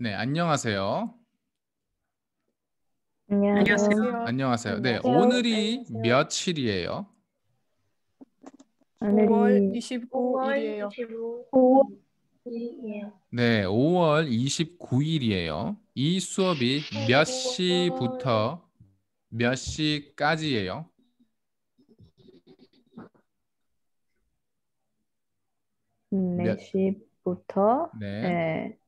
네, 안녕하세요. 안녕하세요. 안녕하세요. 네, 안녕하세요. 오늘이 안녕하세요. 며칠이에요? 오늘 2 9일이에요 네, 5월 29일이에요. 이 수업이 몇 시부터 몇 시까지예요? 음, 네 몇 시부터 네. 네.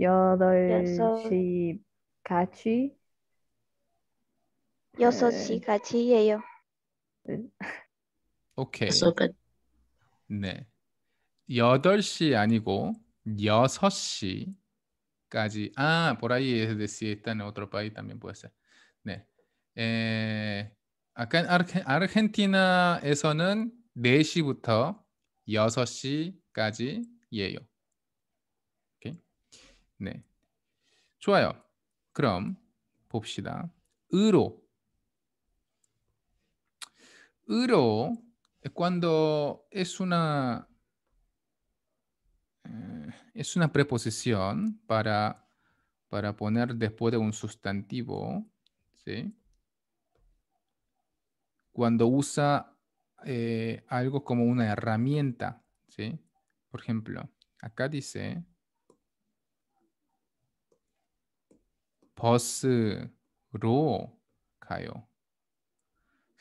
여섯. 8시 같이 여시 네. 같이 해요. 네. 오케이. 소끝. 네. 8시 아니고 6시까지. a por ahí es decir, está en otro país también puede ser. 네. 에, 아까 아르헨티나에서는 4시부터 6시까지예요. 네. chrome 그럼 봅시다. 의로. es cuando es una es una preposición para para poner después de un sustantivo, ¿sí? Cuando usa eh, algo como una herramienta, ¿sí? Por ejemplo, acá dice 버스로 가요.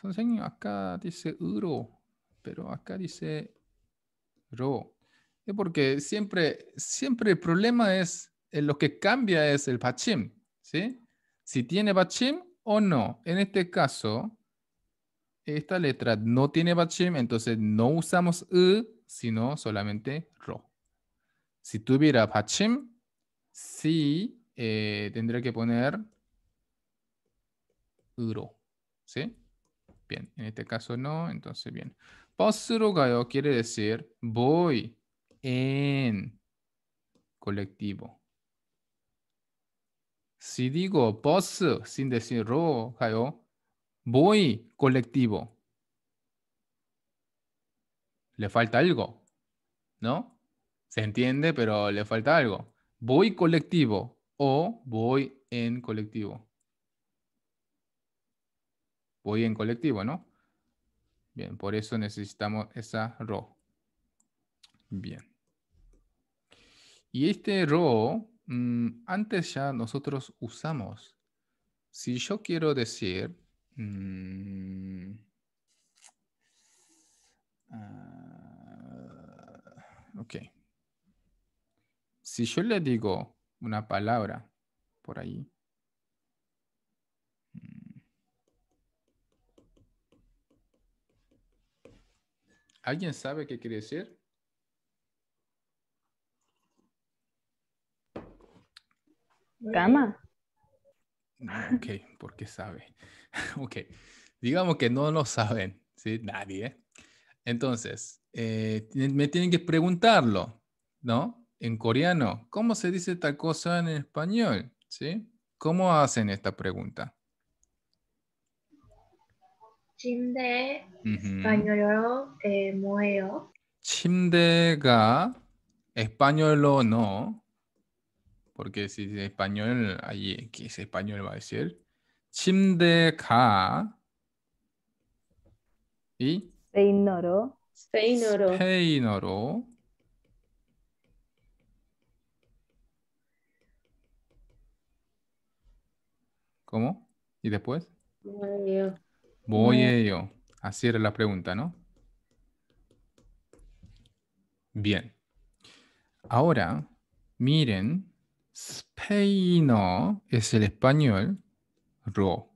선생님 acá dice URO. pero acá dice ro. Porque siempre, siempre el problema es, eh, lo que cambia es el bachim, ¿sí? Si tiene bachim o no. En este caso, esta letra no tiene bachim, entonces no usamos U, sino solamente ro. Si tuviera bachim, sí eh, tendré que poner uro, ¿sí? Bien, en este caso no, entonces bien. Pasuro quiere decir voy en colectivo. Si digo pos sin decir ro, gayo, voy colectivo. Le falta algo, ¿no? Se entiende, pero le falta algo. Voy colectivo o voy en colectivo. Voy en colectivo, ¿no? Bien, por eso necesitamos esa row. Bien. Y este row, mm, antes ya nosotros usamos. Si yo quiero decir... Mm, ah, ok. Si yo le digo una palabra por ahí. Mm. ¿Alguien sabe qué quiere decir? Cama. Ok, ¿por sabe? Ok, digamos que no lo saben, ¿sí? Nadie. Entonces, eh, me tienen que preguntarlo, ¿no? en coreano, ¿cómo se dice tal cosa en español? ¿Sí? ¿Cómo hacen esta pregunta? Chimde, uh -huh. español eh, de 침대가 español no, porque si es español, ahí que es español va a decir ga. y Seinoro. Se ignoró. ¿Cómo? ¿Y después? Voy Voy yo. Así era la pregunta, ¿no? Bien. Ahora, miren, no es el español ro.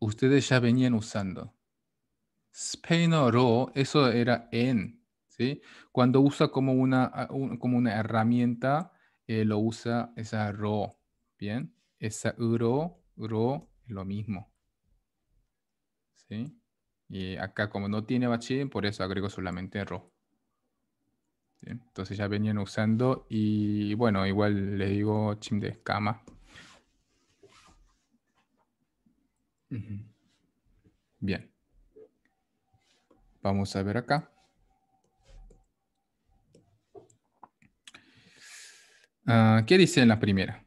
Ustedes ya venían usando. Speino ro, eso era en, ¿sí? Cuando usa como una, como una herramienta, eh, lo usa esa ro, ¿bien? esa uro, uro lo mismo. ¿Sí? Y acá como no tiene bachín, por eso agrego solamente ro. Entonces ya venían usando y bueno, igual le digo chim de escama. Bien. Vamos a ver acá. Ah, ¿Qué dice en la primera?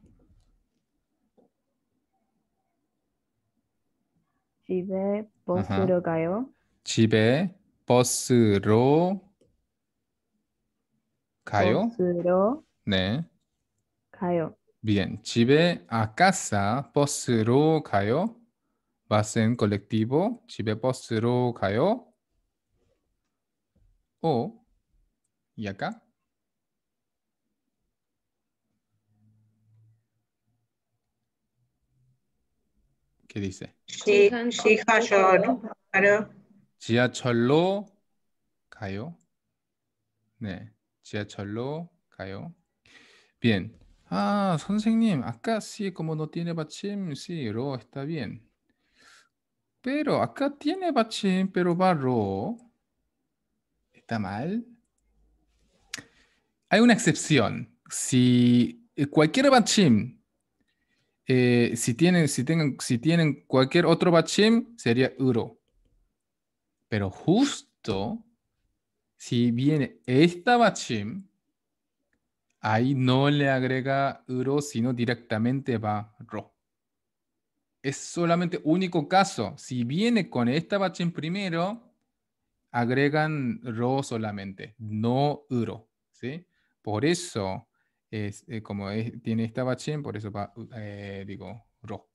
집에 버스로 아하. 가요. 집에 버스로 가요. 버스로 네. 가요. Bien, 집에 a 아, casa 버스로 가요. Vas en colectivo, 집에 버스로 가요. O, y acá, dice? Sí, sí, 가요. 지하철로 Sí. Bien. Ah, acá sí, como no tiene bachim, sí, ro está bien. Pero acá tiene bachim, pero va ro. ¿Está mal? Hay una excepción. Si cualquier bachim eh, si, tienen, si, si tienen cualquier otro bachim sería Uro. Pero justo si viene esta bachim, ahí no le agrega Uro, sino directamente va Ro. Es solamente único caso. Si viene con esta bachim primero, agregan Ro solamente, no Uro. ¿sí? Por eso eh, como tiene esta bachín por eso eh, digo ro.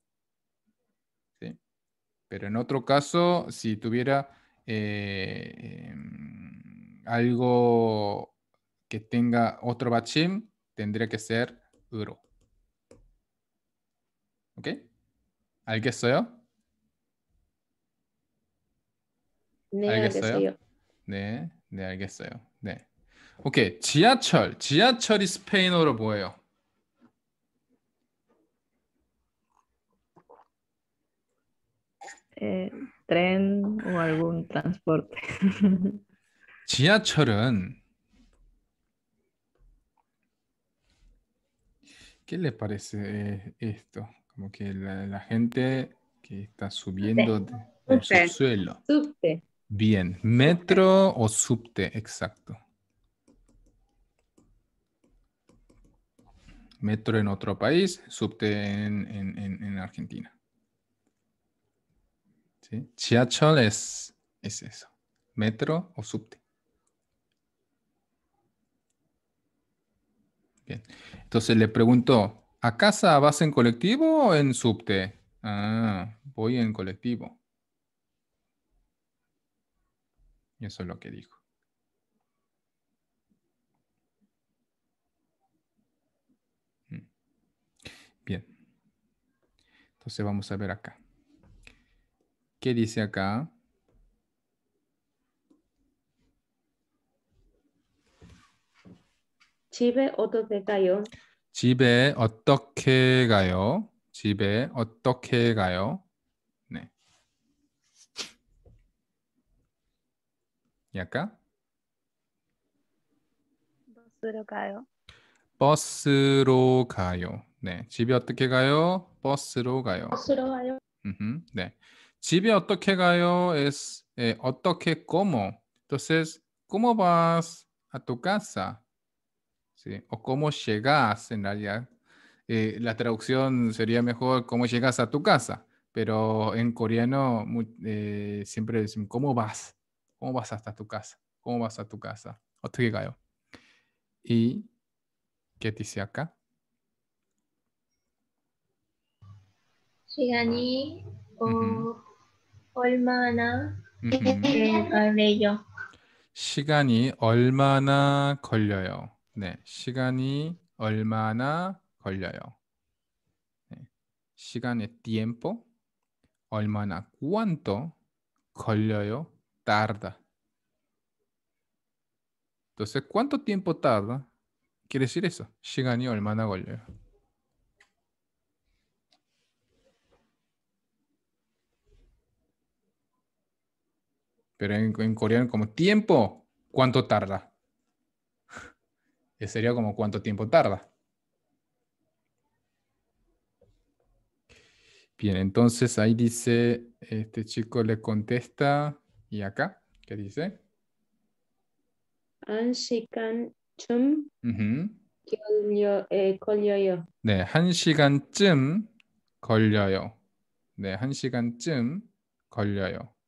Pero en otro caso, si tuviera eh, em, algo que tenga otro bachín tendría que ser uro. ¿Ok? 알겠어요? 네, 알겠어요. De 네, de de 오케이. 지하철. 지하철이 스페인어로 뭐예요? Eh, tren o algún transporte. 지하철은 ¿Qué le parece eh, eh, esto? Como que la, gente que está subiendo del suelo. Subte. Bien, metro o subte, exacto. metro en otro país, subte en, Argentina. ¿Sí? Chiachol es, eso, metro o subte. Bien. Entonces le pregunto, ¿a casa vas en colectivo o en subte? Ah, voy en colectivo. Y Eso es lo que dijo. Entonces vamos a ver acá. ¿Qué dice acá? 집에 어떻게 가요? 집에 어떻게 가요? 집에 어떻게 가요? 네. 약간? 버스로 가요. 버스로 가요. 네, 집에 어떻게 가요? 버스로 가요. 버스로 가요. 네. 어떻게 Es 어떻게 como. Entonces, ¿cómo vas a tu casa? O cómo llegas, en realidad. la traducción sería mejor cómo llegas a tu casa, pero en coreano eh, siempre dicen cómo vas, cómo vas hasta tu casa, cómo vas a tu casa, 어떻게 가요. ¿Y qué dice acá? 시간이 어, 음흠. 얼마나 네, 걸려요? 시간이 얼마나 걸려요? 네, 시간이 얼마나 걸려요? 네. 시간의 tiempo 얼마나 cuánto 걸려요? tarda. Entonces, ¿cuánto tiempo tarda? Quiere decir eso. 시간이 얼마나 걸려요? Pero en, coreano, como tiempo, ¿cuánto tarda? Sería como cuánto tiempo tarda. Bien, entonces ahí dice, este chico le contesta, y acá, ¿qué dice? Eh, 한 시간쯤 chum De 걸려요. 네, chum, 시간쯤 걸려요. han 한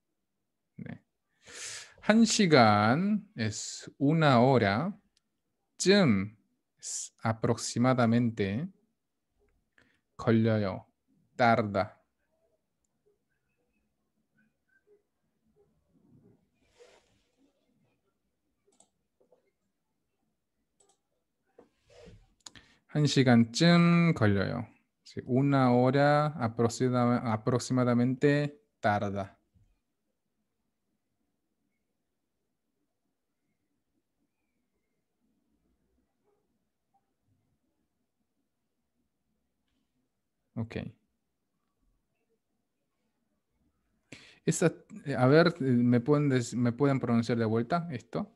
한 시간 es una hora. 쯤 es aproximadamente. 걸려요. tarda. 한 시간쯤 걸려요. Una hora aproximadamente tarda. Ok. Esa, a ver, ¿me pueden, ¿me pueden pronunciar de vuelta esto?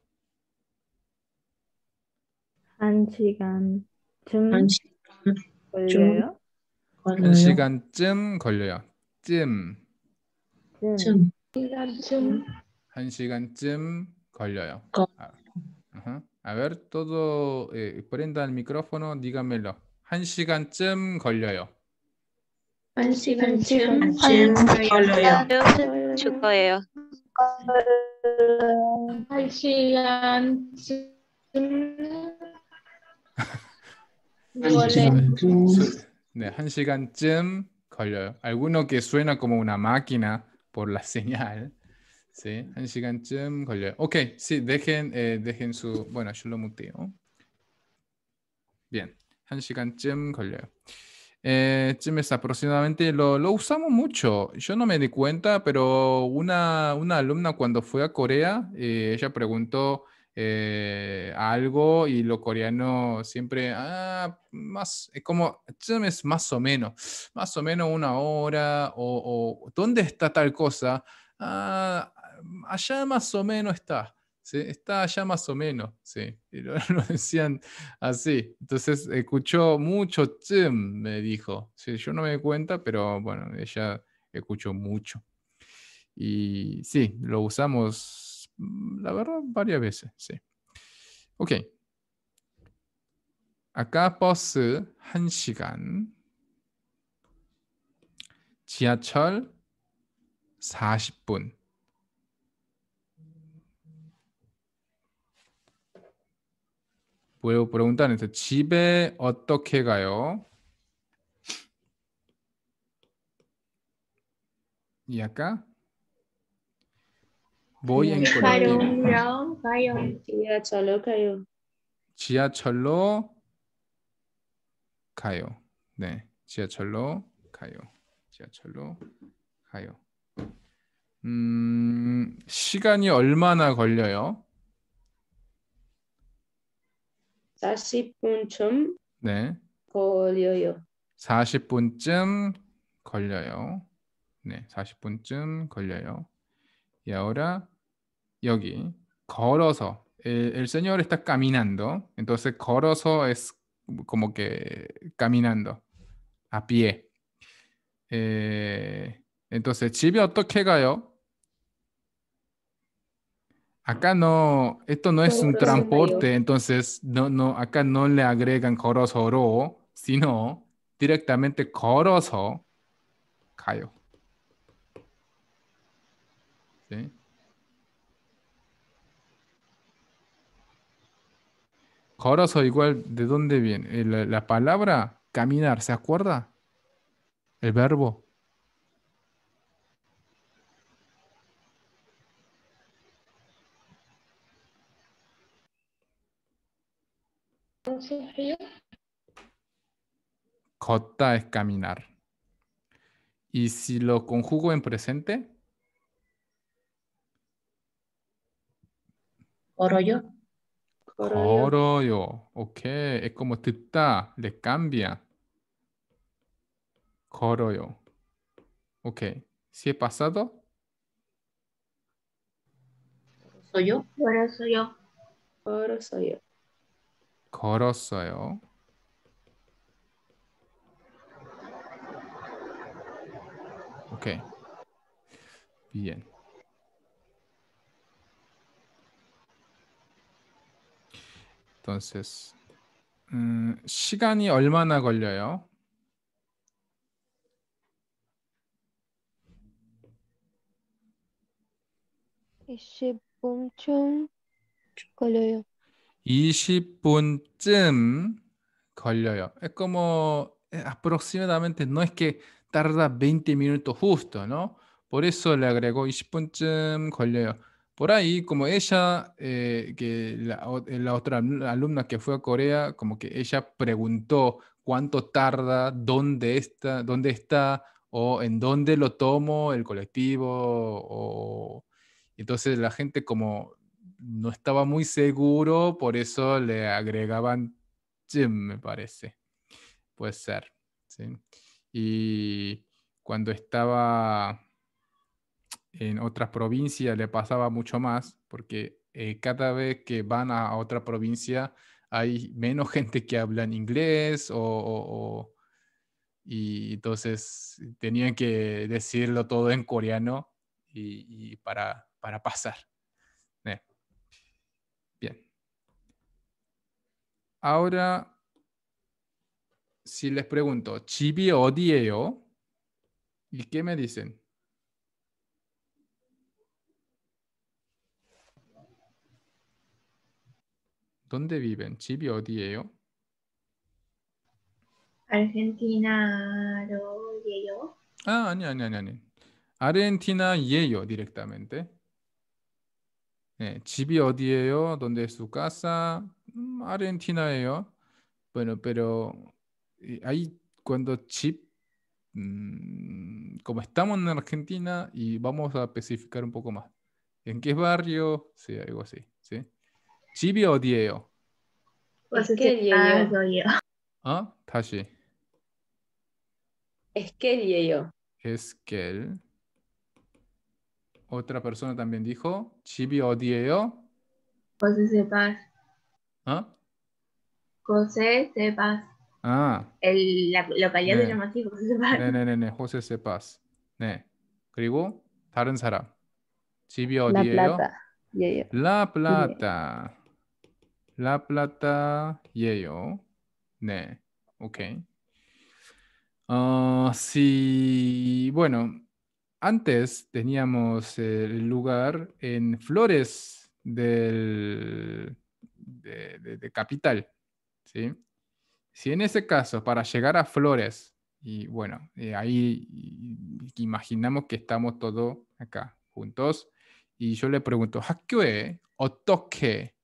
한 시간 쯤한 시간 걸려요? 한 시간쯤 걸려요. 쯤. 쯤. 시간쯤. 한 시간쯤 걸려요. 아, ajá. A ver, todo, eh, prenda el micrófono, dígamelo. 한 시간쯤 걸려요. 안심쯤 안심 걸려요. 줄 거예요. 한 시간쯤 네, 한 시간쯤 걸려요. Alguno que suena como una máquina por la señal. Sí, 한 시간쯤 걸려요. Okay, sí, dejen, eh, dejen su... Bueno, yo lo muteo. Bien, 한 시간쯤 걸려요. Eh, aproximadamente lo, usamos mucho. Yo no me di cuenta, pero una, alumna cuando fue a Corea, eh, ella preguntó eh, algo y lo coreano siempre, ah, más, como, más o menos, más o menos una hora, o, ¿dónde está tal cosa? Ah, allá más o menos está. Está allá más o menos, sí. lo, decían así. Entonces escuchó mucho me dijo. yo no me cuenta, pero bueno, ella escuchó mucho. Y sí, lo usamos, mm, la verdad, varias veces, sí. Ok. Acá pos 1시간, 지하철 40분. Puedo p r e g 집에 어떻게 가요? Y acá. Voy e 가요. 지하철로 가요. 지하철로 가요. 네, 지하철로 가요. 지하철로 가요. 음, 시간이 얼마나 걸려요? 40분쯤 네. 걸려요. 40분쯤 걸려요. 네, 40분쯤 걸려요. Y ahora 여기 걸어서 el, el señor está caminando. Entonces 걸어서 es como que caminando a pie. 에, entonces 집에 어떻게 가요? Acá no, esto no es un transporte, entonces no, no, acá no le agregan oro, sino directamente corozo, cayo. ¿Sí? igual, ¿de dónde viene? Eh, la palabra caminar, ¿se acuerda? El verbo cota es caminar. Y si lo conjugo en presente. corollo yo, Ok. Es como tita. Le cambia. yo, Ok. Si he pasado. Soy yo. Ahora soy yo. Ahora soy yo. 걸었어요. 오케이. bien. 음, 시간이 얼마나 걸려요? 이십 분쯤 걸려요. 20분쯤 걸려요. Es como eh, aproximadamente, no es que tarda 20 minutos justo, ¿no? Por eso le agregó 20분쯤 걸려요. Por ahí, como ella, eh, que la, eh, la, otra alumna que fue a Corea, como que ella preguntó cuánto tarda, dónde está, dónde está o en dónde lo tomo el colectivo, o... entonces la gente como no estaba muy seguro, por eso le agregaban Jim, me parece. Puede ser. Y cuando estaba en otras provincias le pasaba mucho más, porque eh, cada vez que van a, otra provincia hay menos gente que habla en inglés o, y entonces tenían que decirlo todo en coreano y, para pasar. Ahora, si les pregunto, chibi o ¿y qué me dicen? ¿Dónde viven? ¿Chibi o dieo? Ah, Argentina, y ello. Ah, no, no, no. no. Argentina, ello directamente. Chibi Odieo, donde ¿Dónde es su casa? Argentina. Bueno, pero eh, ahí cuando chip, mm, como estamos en Argentina y vamos a especificar un poco más. ¿En qué barrio? Sí, algo así. ¿sí? Odieo. Pues Es que ¿Ah? Tashi. Es que 예요. Es que otra persona también dijo, chibi dieo José Sepas. ¿Ah? José Sepas. Ah. El, la localidad llamativo, se llama así, José Sepas. José Sepas. 네. 그리고 다른 사람. La Plata. La Plata. La Plata 예요. ne Okay. Ah, sí, bueno, antes teníamos el lugar en Flores del, de, Capital. ¿sí? Si en ese caso, para llegar a Flores, y bueno, eh, ahí imaginamos que estamos todos acá juntos, y yo le pregunto, ¿Hakue o toque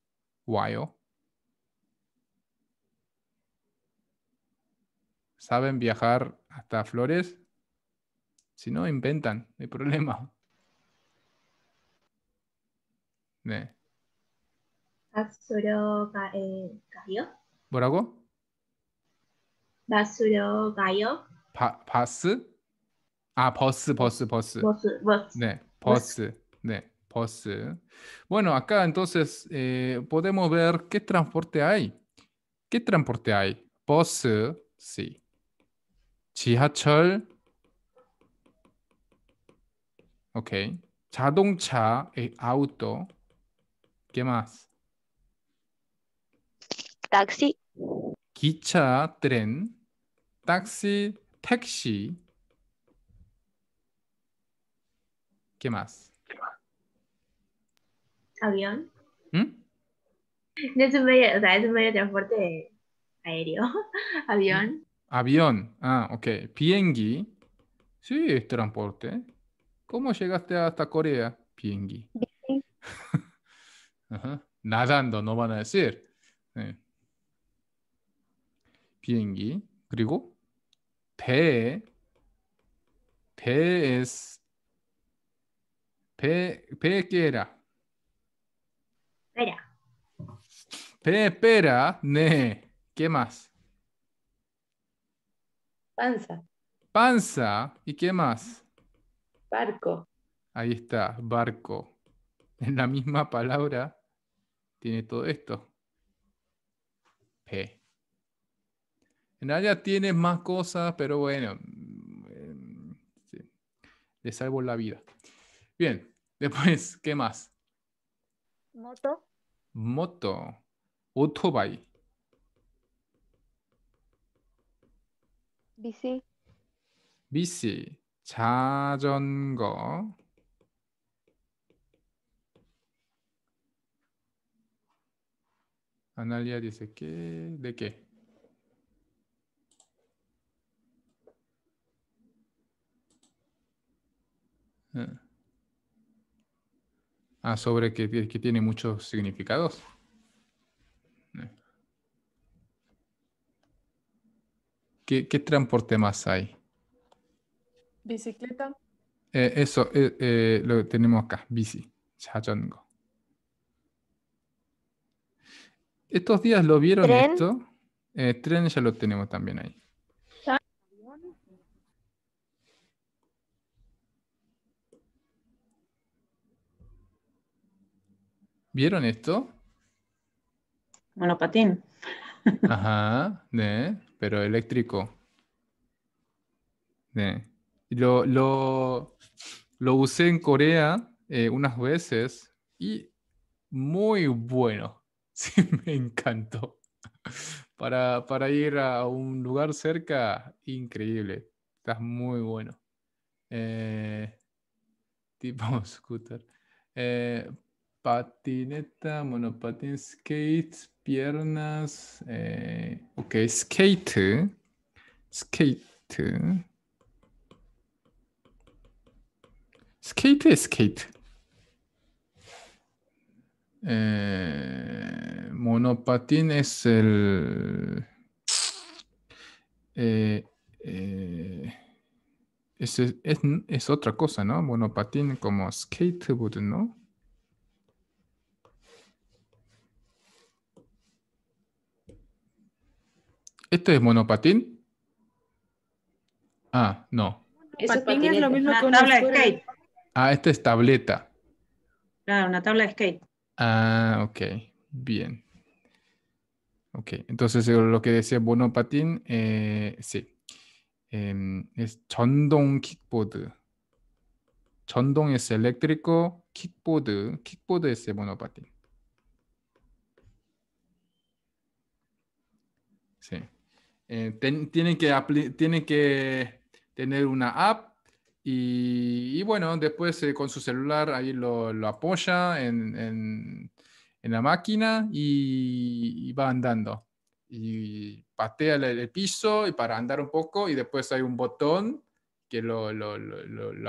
¿Saben viajar hasta Flores? Si no, inventan, no hay problema. 네. Eh, gallo. 가요? 뭐라고? 맞으러 가요? 아, 버스, 버스, 버스. Bueno, acá entonces eh, podemos ver qué transporte hay. ¿Qué transporte hay? 버스, sí. 지하철, 오케 자동차, auto. ¿Qué más? Taxi. 기차, tren. Taxi, 택시. ¿Qué más? Avión. ¿Mm? No se me, o sea, es un medio de transporte aéreo. Avión. Avión. Ah, ok. p i e Sí, es transporte. ¿Cómo llegaste hasta Corea? Piengui. Nadando, no van a decir. Piengi, ¿Y? 그리고 배. es 배, ¿Qué Era. ¿Qué más? Panza. ¿Y pera, ne. ¿Qué más? Panza. Panza. ¿Y qué más? Barco. Ahí está, barco. En la misma palabra tiene todo esto. P. En allá tienes más cosas, pero bueno, mm, eh, le salvo la vida. Bien, después, ¿qué más? Moto. Moto. Otobai. Bici. Bici. 자전거 Analia dice que de qué. Ah, sobre que, tiene muchos significados. ¿Qué, transporte más hay? Bicicleta. Eh, eso eh, eh, lo tenemos acá, bici, Estos días lo vieron esto. tren ya lo tenemos también ahí. ¿Vieron esto? Monopatín. Ajá, de, pero eléctrico. Lo, usé en Corea eh, unas veces y muy bueno. Sí, me encantó. Para, ir a un lugar cerca, increíble. Está muy bueno. Eh, tipo scooter. Eh, patineta, monopatín, skate, piernas. ok, skate. Skate. ¿Skate es skate? Eh, monopatín es el eh, eh, es, es, otra cosa, ¿no? Monopatín como skateboard, ¿no? ¿Esto es monopatín? Ah, no. Monopatín es lo mismo que una tabla de skate. Ah, esta es tableta. Claro, una tabla de skate. Ah, ok. Bien. Ok, entonces eh, lo que decía Bono Patín, eh, sí. Em, es 전동 kickboard. 전동 es eléctrico, kickboard, kickboard es bonopatín. Patín. Sí. Eh, Tiene tienen, que que tener una app y, bueno, después eh, con su celular ahí lo, apoya en, la máquina y, va andando. Y patea el, piso y para andar un poco y después hay un botón que lo,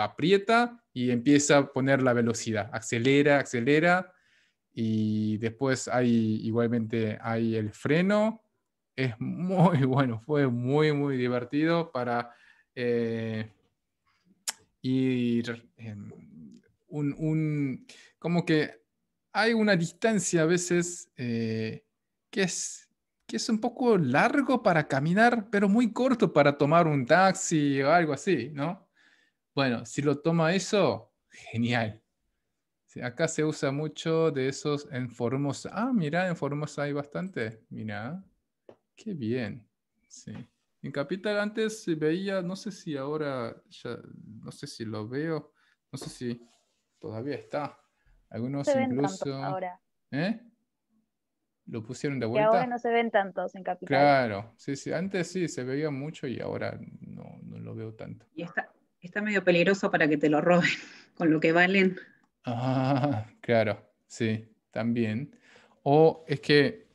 aprieta y empieza a poner la velocidad. Acelera, acelera y después hay igualmente hay el freno es muy bueno fue muy muy divertido para eh, y en em, un, como que hay una distancia a veces eh, que, es, que es un poco largo para caminar, pero muy corto para tomar un taxi o algo así, ¿no? Bueno, si lo toma eso, genial. acá se usa mucho de esos en Formosa. Ah, mira, en Formosa hay bastante. Mira, qué bien. Sí. En Capital antes se veía, no sé si ahora, ya, no sé si lo veo, no sé si todavía está. Algunos incluso... Ahora. ¿eh? ¿Lo pusieron de vuelta? Y ahora no se ven tantos en Capital. Claro, sí, sí. Antes sí se veía mucho y ahora no, no lo veo tanto. Y está, está medio peligroso para que te lo roben con lo que valen. Ah, claro, sí, también. O es que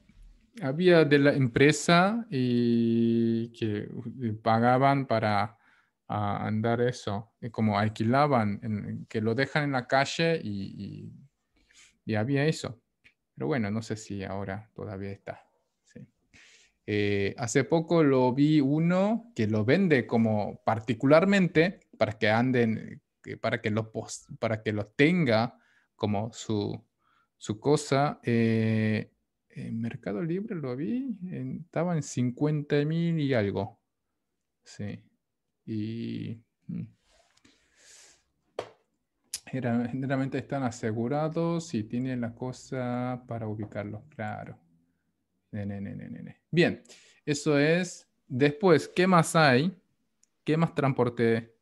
había de la empresa y que uh, pagaban para ah, andar eso, como alquilaban, que lo dejan en la calle y, y, había eso. Pero bueno, no sé si ahora todavía está. Eh, hace poco lo vi uno que lo vende como particularmente para que anden, para que lo, para que lo tenga como su, su cosa. Eh, en Mercado Libre lo vi, estaba en 50 mil y algo. Sí. Y mm, generalmente están asegurados y tienen la cosa para ubicarlos, claro. Bien, eso es. Después, ¿qué más hay? ¿Qué más transporte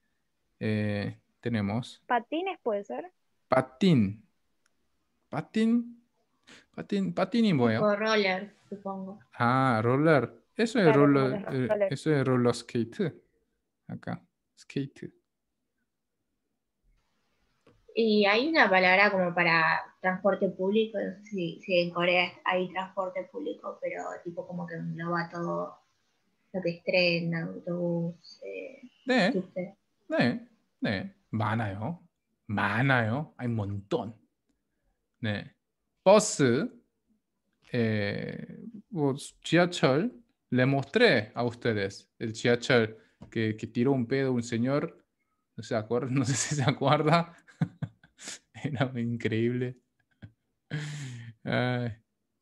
eh, tenemos? Patines puede ser. Patín. Patín Patín, patín y voy. O roller, supongo. Ah, roller. Eso es roller, eh, es roller skate. Acá, skate. Y hay una palabra como para transporte público, no sé si, en Corea hay transporte público, pero tipo como que lo va todo lo que es tren, autobús, eh, 네, subte. 네, Hay un montón. ¿Ne? post e, le mostré a ustedes el Chiachal que, que, tiró un pedo un señor, no, sé si se acuerda, era increíble.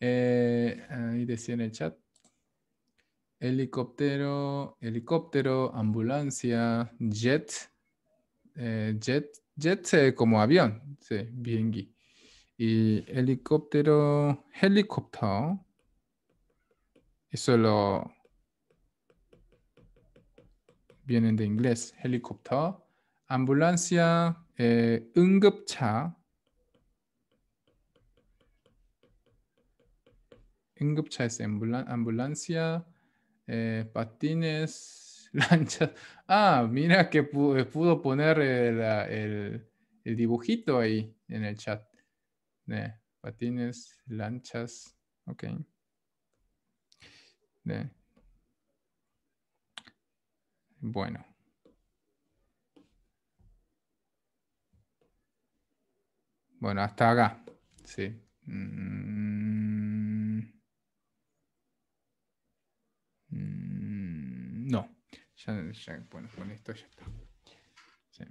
Eh, ahí decía en el chat. Helicóptero, helicóptero, ambulancia, jet, eh, jet, jet eh, como avión, sí, bien y helicóptero, helicóptero. Eso lo vienen de inglés, helicóptero. Ambulancia, eh, 응급차. es ambulancia, eh, patines, lanchas. Ah, mira que pudo, poner eh, el dibujito ahí en el chat de patines, lanchas, ok. De, bueno. Bueno, hasta acá. Sí. Mm. Mm, no. Ya, ya, bueno, con esto ya está. Sí.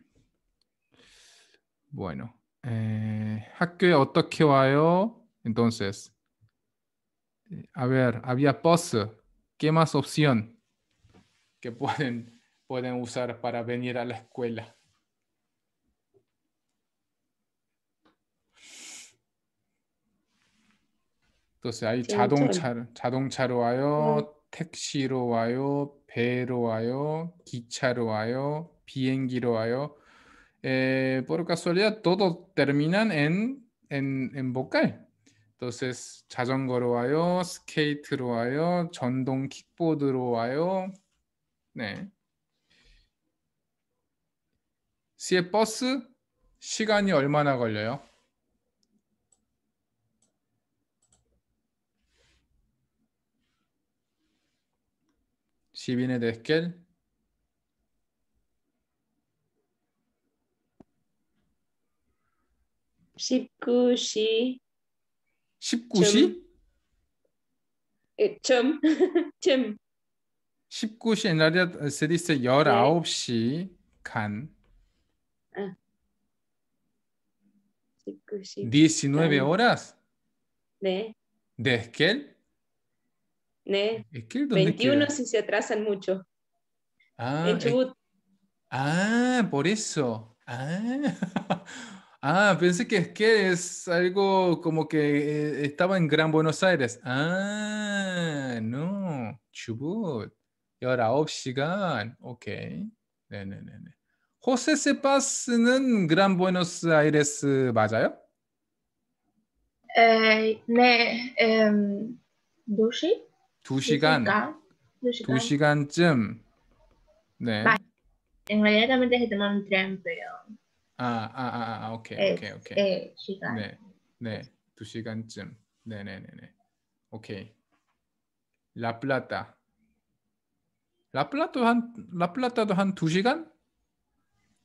Bueno. eh, 학교에 어떻게 와요? Entonces, a ver, había bus. ¿Qué más opción que pueden, pueden usar para venir a la escuela? Entonces ahí 자동차, 자동차로 와요, 택시로 와요, 배로 와요, 기차로 와요, 비행기로 와요. eh, por casualidad todos terminan en, en, en vocal. Entonces 자전거로 와요, 스케이트로 와요, 전동 킥보드로 와요. 네. 시의 버스 시간이 얼마나 걸려요? Si viene de Esquel, 19시 19시? 점. 점. 19시 en realidad 19시 eh, 간. Ah. 19시. 19 horas? 네. ¿De Esquel? 네. Esquel, ¿dónde 21 queda? si se atrasan mucho. Ah, en Chubut. Es... Ah, por eso. Ah. Ah, pensé que es que es algo como que estaba en Gran Buenos Aires. 아, no, Chubut. 19시간. 오케이. 네네네네. 호세 세파스는 그란 부에노스아이레스 맞아요? 에, 네. 음, 2시? 2시간. 2시간. 2시간쯤. 네. En realidad también desde Montreal, pero... 아, 아, 아, 아, 아 오케이, 네, 오케이, 오케이. 네, 시간. 네, 네, 두 시간쯤. 네, 네, 네, 네. 오케이. 라플라타. 라플라타도 한 라플라타도 한 두 시간?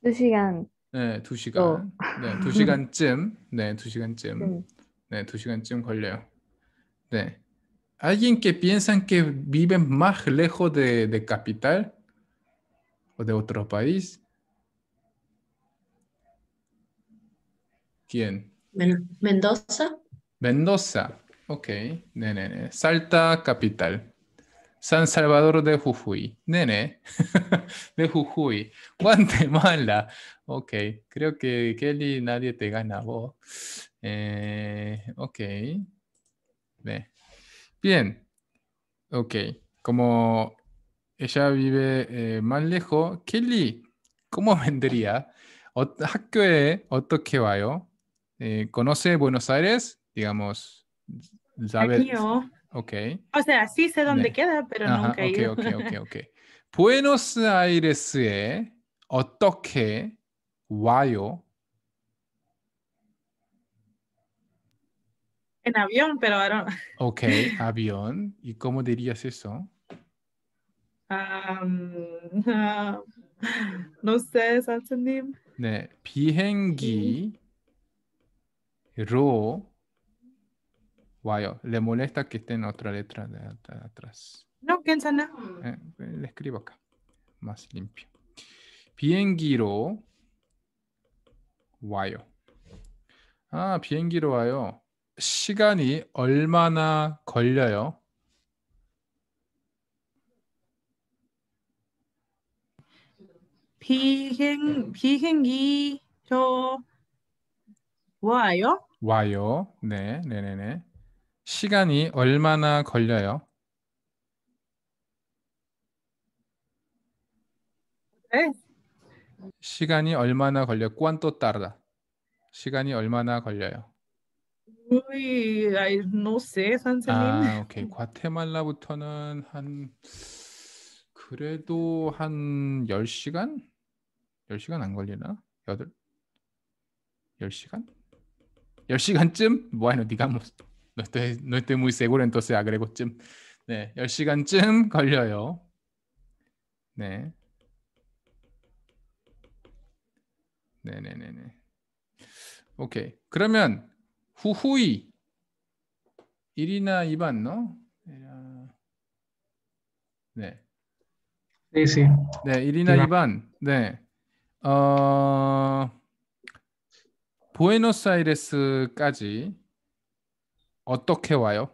두 시간. 네, 두 시간. 네, 네, 두 시간쯤. 네, 두 시간쯤. 네, 두 시간쯤 걸려요. 네. Alguien que piensan que viven más lejos de, de capital o de otro país. ¿Quién? Mendoza. Mendoza. Ok. Nene, Salta, capital. San Salvador de Jujuy. Nene. de Jujuy. Guatemala. Ok. Creo que Kelly nadie te gana vos. Eh, ok. Bien. Ok. Como ella vive eh, más lejos, Kelly, ¿cómo vendría? ¿A qué 어떻게 와요? Eh, conoce Buenos Aires, digamos, sabe. Aquí Ok. O sea, sí sé dónde queda, pero nunca he ido. ok, ok, ok. Buenos Aires, 어떻게 와요? En avión, pero ahora. Ok, avión. ¿Y cómo dirías eso? no sé, 선생님. 네, 비행기 row Wow, le molesta que esté en otra letra de atrás. No, ¿quién sana? Eh, le escribo acá, más limpio. 비행기로 와요. 아, 비행기로 와요. 시간이 얼마나 걸려요? 비행 비행기로 와요? 와요. 네, 네, 네, 네. 시간이 얼마나 걸려요? 네. 시간이 얼마나 걸려? 꽝또 따르다. 시간이 얼마나 걸려요? Uy, I no sé, 선생님. 아, 오케이. 과테말라부터는 한 그래도 한 10시간? 10시간 안 걸리나? 8 10시간? 10시간쯤? Bueno, digamos. No estoy, no estoy muy seguro, entonces agrego 쯤. 네, 10시간쯤 걸려요. 네. 네네네네. 오케이. 그러면 후후이 1이나 2반 너? 네. 네, 네. 네, 1이나 2반. 네. 어 부에노스아이레스까지 어떻게 와요?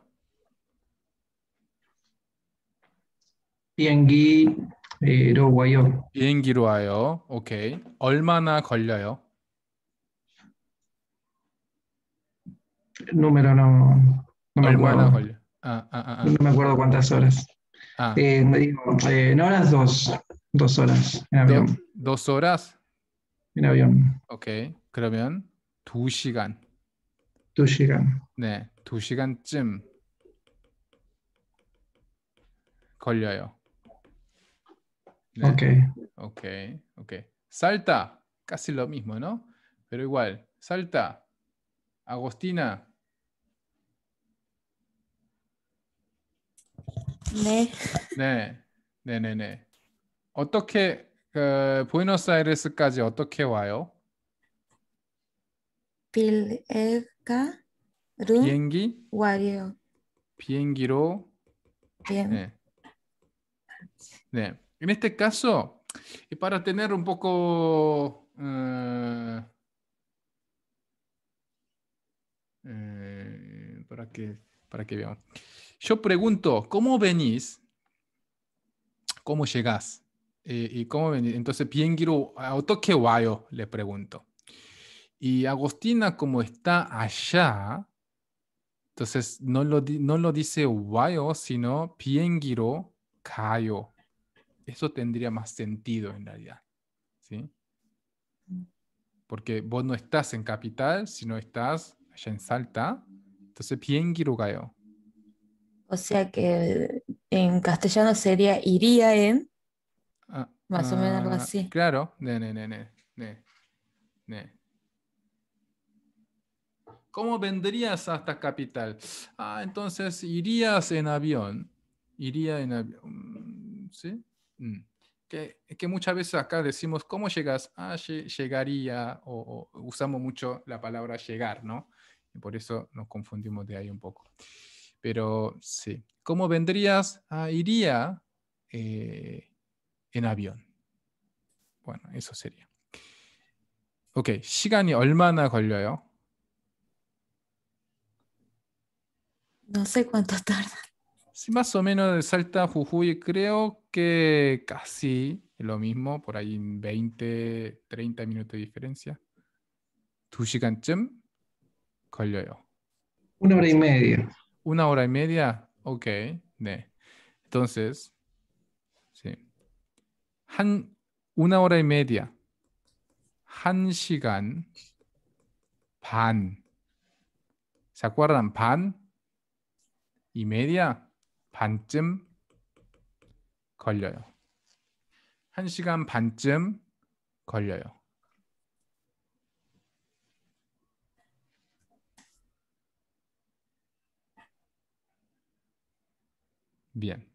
비행기로 와요. 비행기로 와요. 오케이. 얼마나 걸려요? número no, no me acuerdo. Ah, ah, ah, no me acuerdo cuántas horas. Eh, me dijo, eh, en horas dos, dos horas en avión. ¿Dos horas? En avión. Ok, 그러면 2시간. 2시간. 네, 2시간쯤 걸려요. 네. Okay. Ok, ok. Salta, casi lo mismo, ¿no? Pero igual, Salta, Agostina. 네. 네, 네, 네, 네. 어떻게 그 부에노스아이레스까지 어떻게 와요? Pil 비행기 와리요. 비행기로 Bien. En este caso, y para tener un poco eh, eh, para que para que veamos. Yo pregunto, ¿cómo venís? ¿Cómo llegás? Eh, y cómo venís. Entonces, bien, Giro, ¿auto qué Le pregunto. Y Agostina, como está allá, entonces no lo, no lo dice guayo, sino piengiro kayo. Eso tendría más sentido en realidad. ¿sí? Porque vos no estás en capital, sino estás allá en Salta. Entonces, piengiro kayo. O sea que en castellano sería iría en. Ah, más o menos algo ah, así. Claro, ne, ne, ne, ne, ne. ¿Cómo vendrías hasta capital? Ah, entonces irías en avión. Iría en avión. Mm, ¿Sí? Mm. Que, que muchas veces acá decimos, ¿cómo llegas? Ah, llegaría, o, usamos mucho la palabra llegar, ¿no? por eso nos confundimos de ahí un poco. Pero sí, ¿cómo vendrías? Ah, iría eh, en avión. Bueno, eso sería. Ok, 시간이 얼마나 걸려요? No sé cuánto tarda. Sí, más o menos de Salta Jujuy creo que casi lo mismo, por ahí en 20, 30 minutos de diferencia. ¿Tu 시간쯤 걸려요. Una hora y media. Una hora y media, ok. Entonces, sí. Han, una hora y media. Han shigan. Pan. ¿Se acuerdan? Pan y media, 반쯤 걸려요. 1시간 반쯤 걸려요. Bien.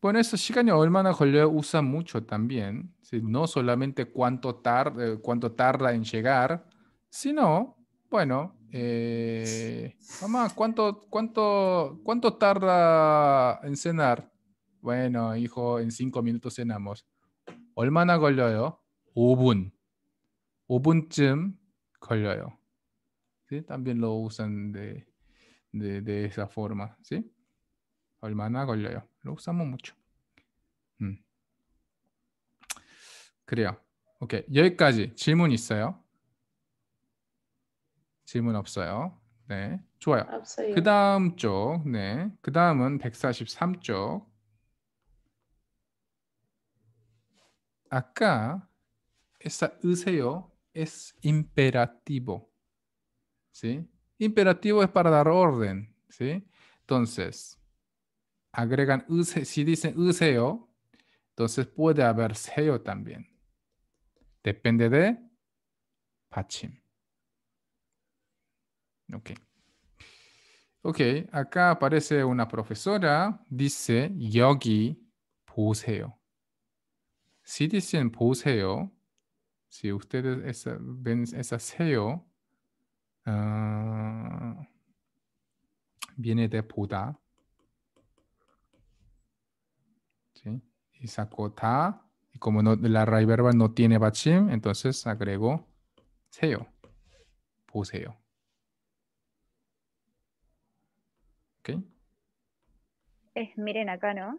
Bueno, eso 시간이 얼마나 걸려요 usa mucho también. No solamente cuánto, eh, cuánto tarda en llegar, sino bueno, eh, mamá, ¿cuánto, cuánto, ¿cuánto tarda en cenar? Bueno, hijo, en cinco minutos cenamos. Olmana 걸려요? Ubun. Ubunchim 5 También lo usan de, esa forma, ¿sí? 얼마나 Lo usamos mucho. Creo. Ok. 오케이. 여기까지 질문 질문 없어요. 네, 좋아요. 없어요. 그 다음 쪽, 네, 그 다음은 143쪽. Acá, esa useo es imperativo, ¿sí? Imperativo es para dar orden, ¿sí? Entonces, agregan use, si dicen useo, entonces puede haber seo también. Depende de pachim. Ok. Ok, acá aparece una profesora, dice yogi 보세요. Si dicen poseo, si ustedes ven esa seo, ah, viene de puta. Y saco ta. Y como no, la raíz verbal no tiene bachim, entonces agrego seo. Poseo. Es miren acá, ¿no?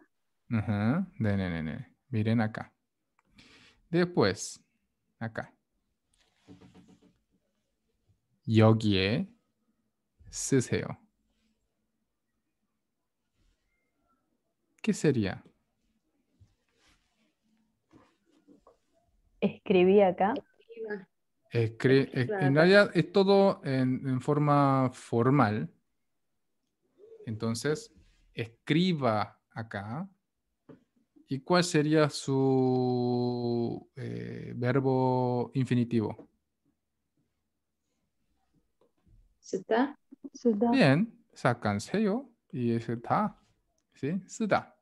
Ajá, miren acá. Después, acá. 여기에 쓰세요. E. ¿Qué sería? Escribí acá. Escri en realidad es todo en forma formal. Entonces, escriba acá. ¿Y cuál sería su eh, verbo infinitivo? Suda. Bien, sello y es está. ¿Sí? suda.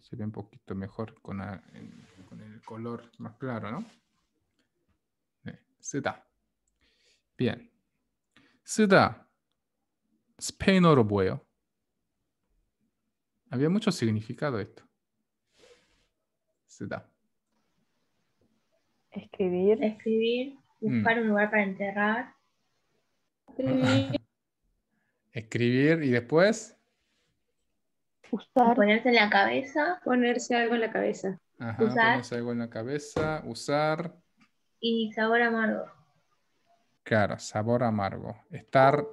Se un poquito mejor con la, el color más claro, ¿no? da. Eh, Bien. Spain or Había mucho significado esto. da. Escribir. Escribir. Mm. Buscar un lugar para enterrar. Escribir. Escribir y después. Ponerse en la cabeza. Ponerse algo en la cabeza. usar. algo en la cabeza, usar. Y sabor amargo. Claro, sabor amargo. Estar,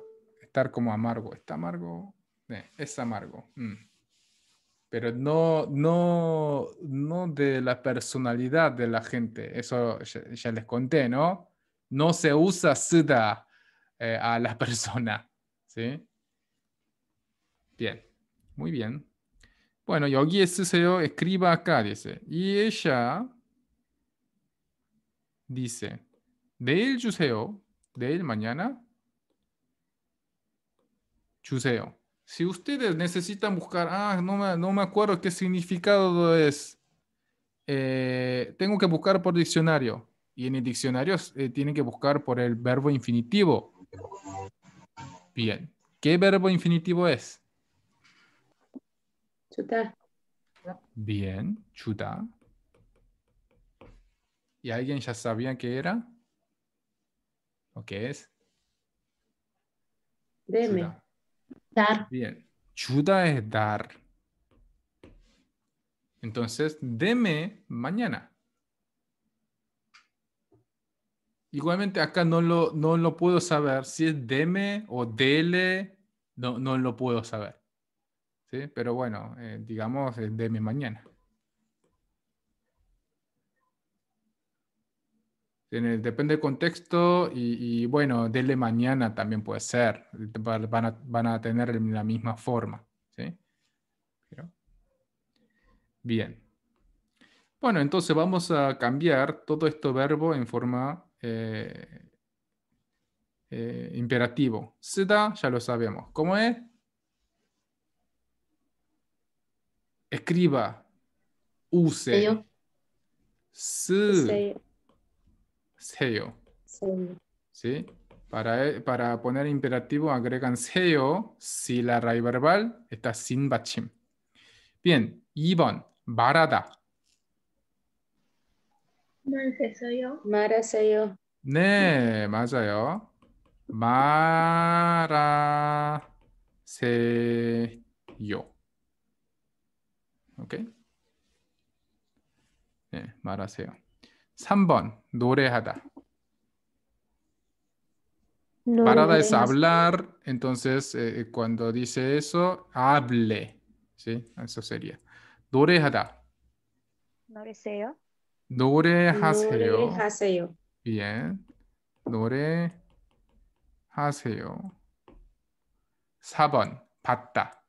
estar como amargo. ¿Está amargo? Eh, es amargo. Mm. Pero no, no, no de la personalidad de la gente. Eso ya, les conté, ¿no? No se usa Suda eh, a la persona. ¿Sí? Bien. Muy bien. Bueno, Yogi 있으세요. Este escriba acá, dice. Y ella dice, chuseo. de él mañana. Chuseo. Si ustedes necesitan buscar, ah, no me, acuerdo qué significado es. Eh, tengo que buscar por diccionario. Y en el diccionario eh, tienen que buscar por el verbo infinitivo. Bien. ¿Qué verbo infinitivo es? Chuta. Bien, chuta. ¿Y alguien ya sabía qué era? ¿O qué es? Deme. Dar. Bien. Chuta es dar. Entonces, deme mañana. Igualmente acá no lo, puedo saber. Si es deme o dele, no lo puedo saber. Pero bueno, eh, digamos, eh, de mañana. depende del contexto y, bueno, dele mañana también puede ser. Van a, tener la misma forma. bien. Bueno, entonces vamos a cambiar todo esto verbo en forma eh, imperativo. Seda, ya lo sabemos. ¿Cómo es? escriba, use. Se. seyo ¿Sí? Para, e, para, poner imperativo agregan seo si la raíz verbal está sin bachim. Bien, 2번, 말하다. 말했어요. Nee, 네, 맞아요. yo. 오케이? 네, 말하세요. 3번 노래하다. No, Parada es hablar, entonces eh, cuando dice eso, hable, ¿sí? Eso sería. 노래하다. 노래하세요. 노래하세요. 노래하세요. Bien. 노래하세요. 4번, 봤다.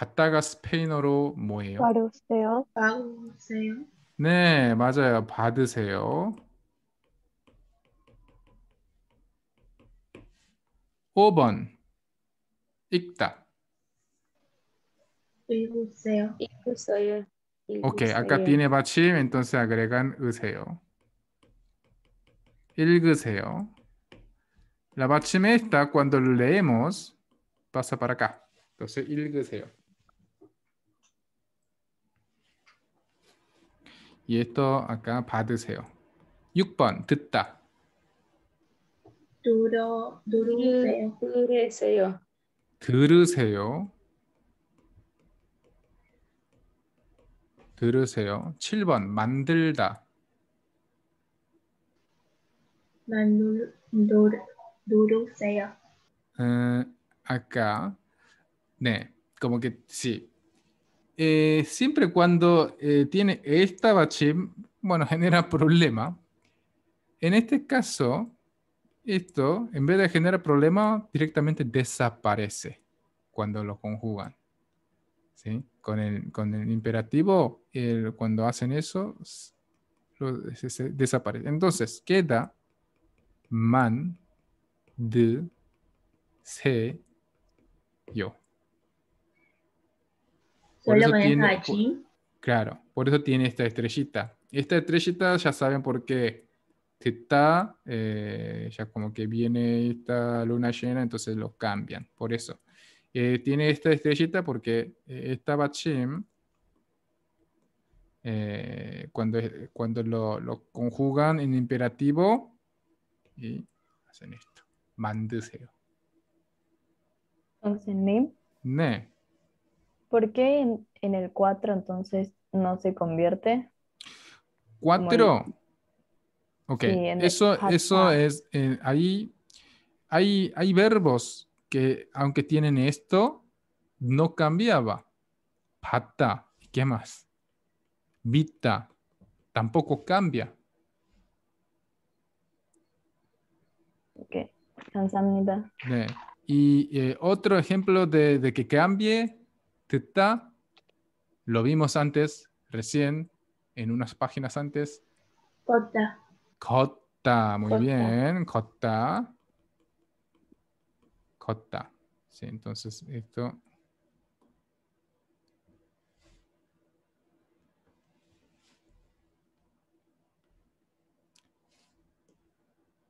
받다가 스페인어로 뭐예요? 받으세요. 받으세요. 네, 맞아요. 받으세요. 오번 읽다. 읽으세요. 읽으세요. 오케이. 아까 tiene 받침, entonces agregan 으세요. 읽으세요. La 받침에 está cuando leemos pasa para acá. Entonces 읽으세요. 예 e 아까 받으세요. 6번 듣다. 들어 들으세요. 들으세요. 들으세요. 7번 만들다. 만들 누르세요. 음, 아까 네, c o 겠지 Eh, siempre cuando eh, tiene esta bachim, bueno, genera problema. En este caso, esto, en vez de generar problema, directamente desaparece cuando lo conjugan. ¿Sí? Con, el, imperativo, cuando hacen eso, desaparece. Entonces, queda man, de, se, yo claro, por eso tiene esta estrellita. Esta estrellita ya saben por qué está, eh, ya como que viene esta luna llena, entonces lo cambian, por eso. Eh, tiene esta estrellita porque eh, esta bachim, cuando, cuando lo, conjugan en imperativo, y hacen esto, mandeseo. Ne. ¿Por qué en, el 4 entonces no se convierte? 4. Ok, eso, eso es, eh, ahí hay, hay verbos que aunque tienen esto, no cambiaba. Pata, ¿qué más? Vita, tampoco cambia. Ok, cansanita. Y eh, otro ejemplo de que cambie Teta lo vimos antes, recién, en unas páginas antes. Kota. muy bien. Kota. Kota. Sí, entonces esto.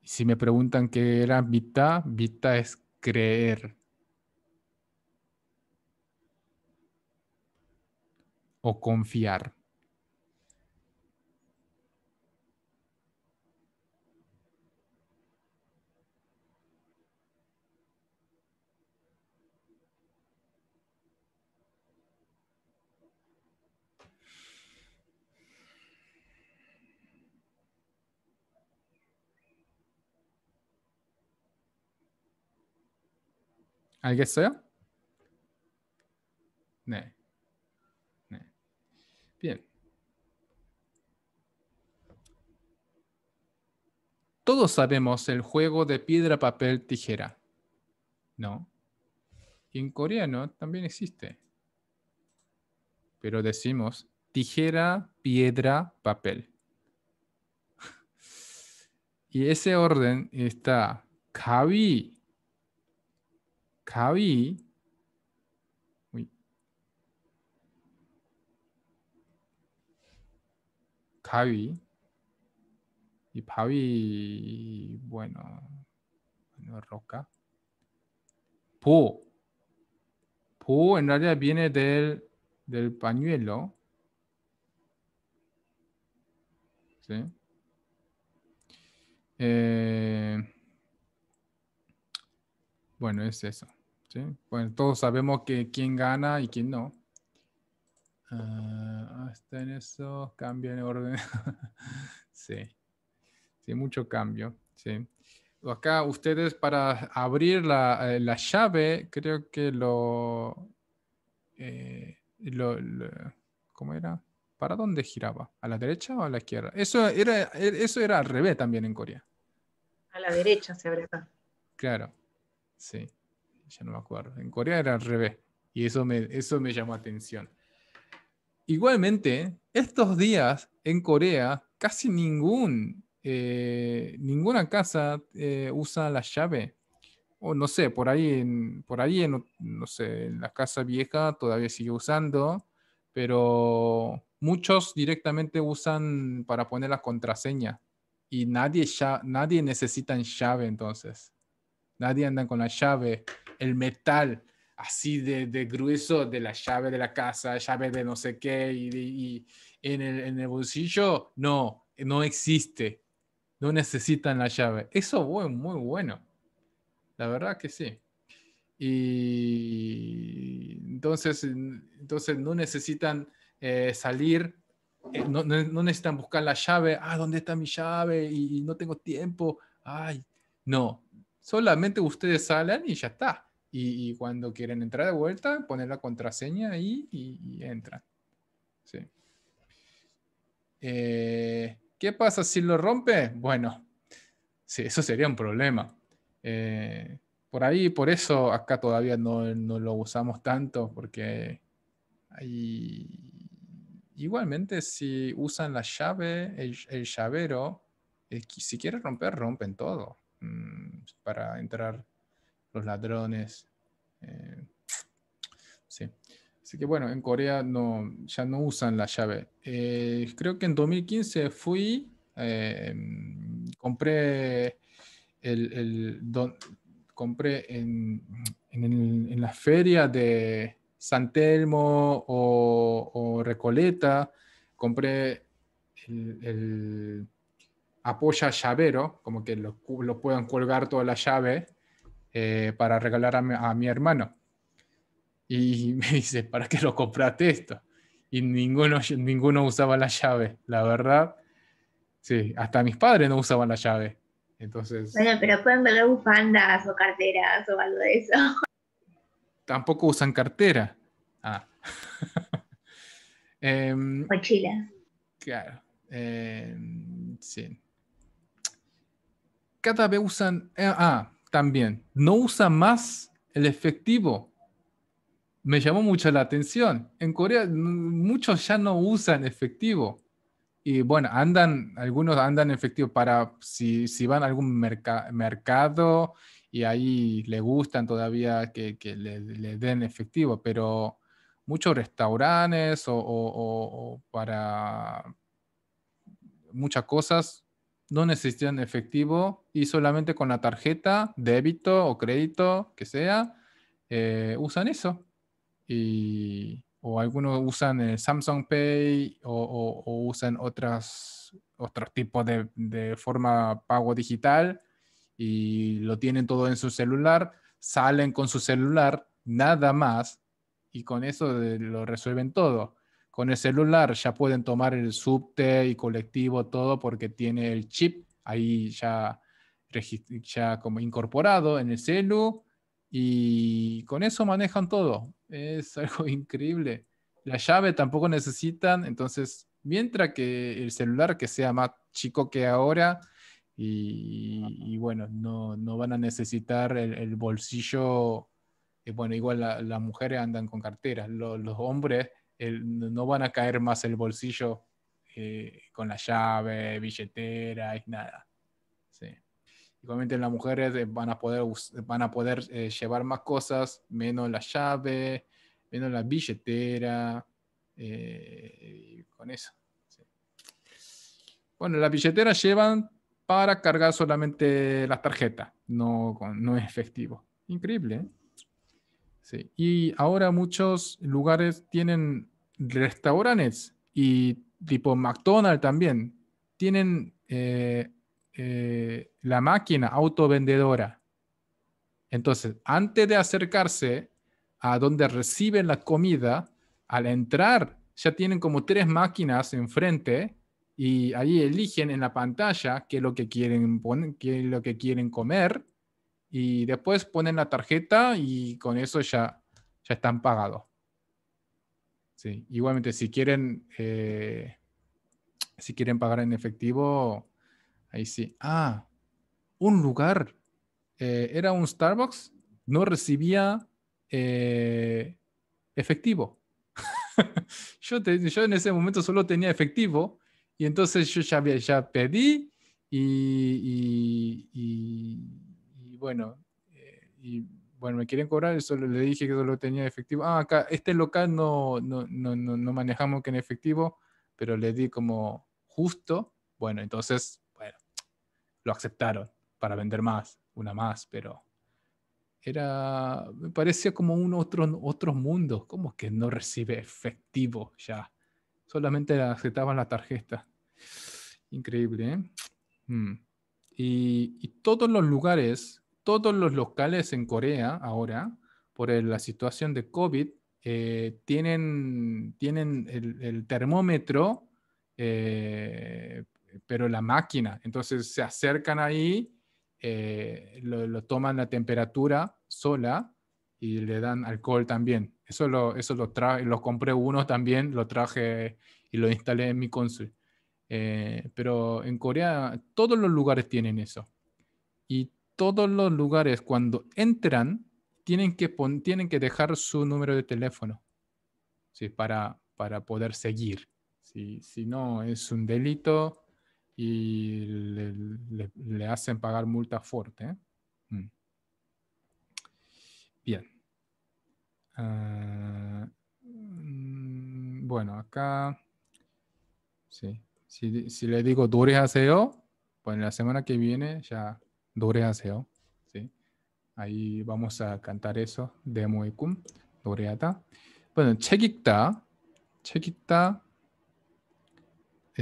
Si me preguntan qué era vita, vita es creer. o confiar? ¿Alguien? 네. todos sabemos el juego de piedra, papel, tijera. ¿No? Y en coreano también existe. Pero decimos tijera, piedra, papel. y ese orden está kawi. Kawi. Uy. Y Javi, bueno, Roca. Pu. Pu en realidad viene del, pañuelo. ¿Sí? Eh, bueno, es eso. ¿sí? Bueno, todos sabemos que quién gana y quién no. Ah, hasta ah, en eso cambia el orden. sí. Sí, mucho cambio, sí. Acá ustedes para abrir la, eh, llave, creo que eh, lo, ¿Cómo era? ¿Para dónde giraba? ¿A la derecha o a la izquierda? Eso era, eso era al revés también en Corea. A la derecha se abre acá. Claro, sí. Ya no me acuerdo. En Corea era al revés. Y eso me, eso me llamó atención. Igualmente, estos días en Corea, casi ningún eh, ninguna casa eh, usa la llave. O no sé, por ahí, en, por ahí, no sé, en la casa vieja todavía sigue usando, pero muchos directamente usan para poner la contraseña y nadie, ya, nadie necesita llave entonces. Nadie anda con la llave, el metal así de, grueso de la llave de la casa, llave de no sé qué, y, en, el, en el bolsillo, no, no existe no necesitan la llave. Eso fue muy bueno. La verdad que sí. Y entonces, entonces no necesitan eh, salir, eh, no, necesitan buscar la llave. Ah, ¿dónde está mi llave? Y, no tengo tiempo. Ay, no. Solamente ustedes salen y ya está. Y, cuando quieren entrar de vuelta, ponen la contraseña ahí y, y entran. Sí. Eh, ¿Qué pasa si lo rompe? Bueno, sí, eso sería un problema. Eh, por ahí, por eso acá todavía no, lo usamos tanto, porque igualmente si usan la llave, el, llavero, si quieren romper, rompen todo mm, para entrar los ladrones. Eh, Así que bueno, en Corea no, ya no usan la llave. Eh, creo que en 2015 fui, em, compré el, compré en, en, la feria de San Telmo o, Recoleta, compré el, apoya llavero, como que lo, lo puedan colgar toda la llave eh, para regalar a mi hermano y me dice, ¿para qué lo compraste esto? Y ninguno, ninguno usaba la llave, la verdad. Sí, hasta mis padres no usaban la llave. Entonces, bueno, pero pueden ver bufandas o carteras o algo de eso. Tampoco usan cartera. Ah. Em, claro. Em, sí. Cada vez usan. Eh, ah, también. No usan más el efectivo me llamó mucho la atención. En Corea muchos ya no usan efectivo. Y bueno, andan, algunos andan efectivo para si, van a algún mercado y ahí le gustan todavía que, que le, den efectivo, pero muchos restaurantes o, para muchas cosas no necesitan efectivo y solamente con la tarjeta, débito o crédito que sea, eh, usan eso y, o algunos usan el eh, Samsung Pay o, usan otras, otros tipos de, forma pago digital y lo tienen todo en su celular, salen con su celular, nada más, y con eso eh, lo resuelven todo. Con el celular ya pueden tomar el subte y colectivo, todo porque tiene el chip ahí ya, ya como incorporado en el celu y con eso manejan todo. Es algo increíble. La llave tampoco necesitan, entonces, mientras que el celular que sea más chico que ahora, y, bueno, no, no, van a necesitar el, bolsillo, eh, bueno, igual las mujeres andan con carteras, los hombres no van a caer más el bolsillo eh, con la llave, billetera y nada. Igualmente las mujeres eh, van a poder, van a poder eh, llevar más cosas, menos la llave, menos la billetera, eh, con eso. Bueno, la billetera llevan para cargar solamente las tarjetas, no, no es efectivo. Increíble. Sí. Y ahora muchos lugares tienen restaurantes y tipo McDonald's también. Tienen eh, la máquina autovendedora. Entonces, antes de acercarse a donde reciben la comida, al entrar ya tienen como tres máquinas enfrente y ahí eligen en la pantalla qué es lo que quieren poner, qué lo que quieren comer y después ponen la tarjeta y con eso ya, ya están pagados. igualmente si quieren eh, si quieren pagar en efectivo Ahí sí. Ah, un lugar. Eh, era un Starbucks. No recibía eh, efectivo. yo, yo, en ese momento solo tenía efectivo y entonces yo ya, pedí y, bueno, eh, bueno, me quieren cobrar, solo le dije que solo tenía efectivo. Ah, acá, este local no, no, no, no, no manejamos que en efectivo, pero le di como justo. Bueno, entonces lo aceptaron para vender más, una más, pero era, me parecía como un otro, mundo, como que no recibe efectivo ya, solamente aceptaban la tarjeta. Increíble, ¿eh? mm. Y, todos los lugares, todos los locales en Corea ahora, por la situación de COVID, eh, tienen, tienen el, termómetro eh, eh, pero la máquina. Entonces se acercan ahí, eh, lo, toman la temperatura sola y le dan alcohol también. Eso lo, eso lo lo compré uno también, lo traje y lo instalé en mi consul. Eh, pero en Corea todos los lugares tienen eso. Y todos los lugares cuando entran tienen que, tienen que dejar su número de teléfono para, poder seguir. si no, es un delito y le, le, hacen pagar multa fuerte. Mm. Bien. Ah, mm, bueno, acá, sí, si, si le digo dure aseo, pues en la semana que viene ya dure aseo, ¿sí? Ahí vamos a cantar eso, de doreata. Bueno, chequita. Chequita.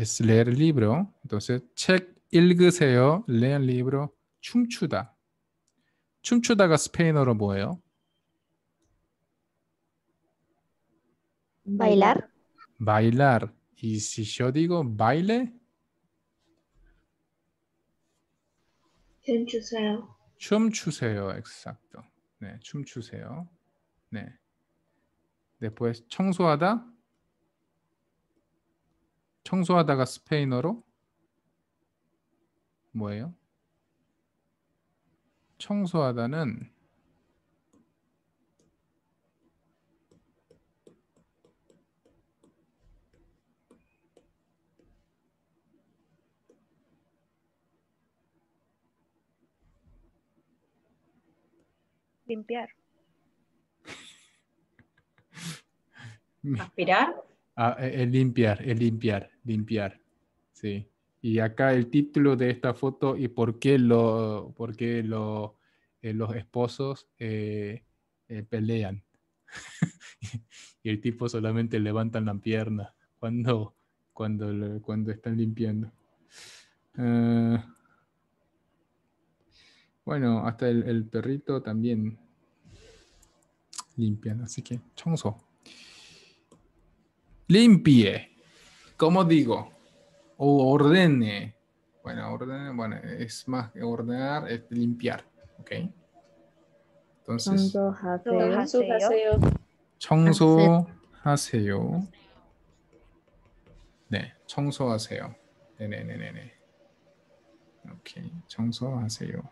es leer el libro. Entonces, 책 읽으세요. Leer el libro. 춤추다. 춤추다가 스페인어로 뭐예요? Bailar. Bailar. Y si yo digo baile? 춤추세요. 춤추세요. Exacto. 네, 춤추세요. 네. Después 청소하다. 청소하다가 스페인어로 뭐예요? 청소하다는 limpiar. Aspirar. Ah, el e, limpiar, el limpiar, limpiar. Sí. Y acá el título de esta foto y por qué, lo, por lo, eh, los esposos eh, eh, pelean. y el tipo solamente levantan la pierna cuando, cuando, cuando están limpiando. bueno, hasta el, perrito también limpian, así que chonzo limpie, como digo, o ordene. Bueno, ordene, bueno, es más que ordenar, es limpiar, ¿ok? Entonces, 청소하세요. 네, 청소하세요. 네네네네네. ok, 청소하세요.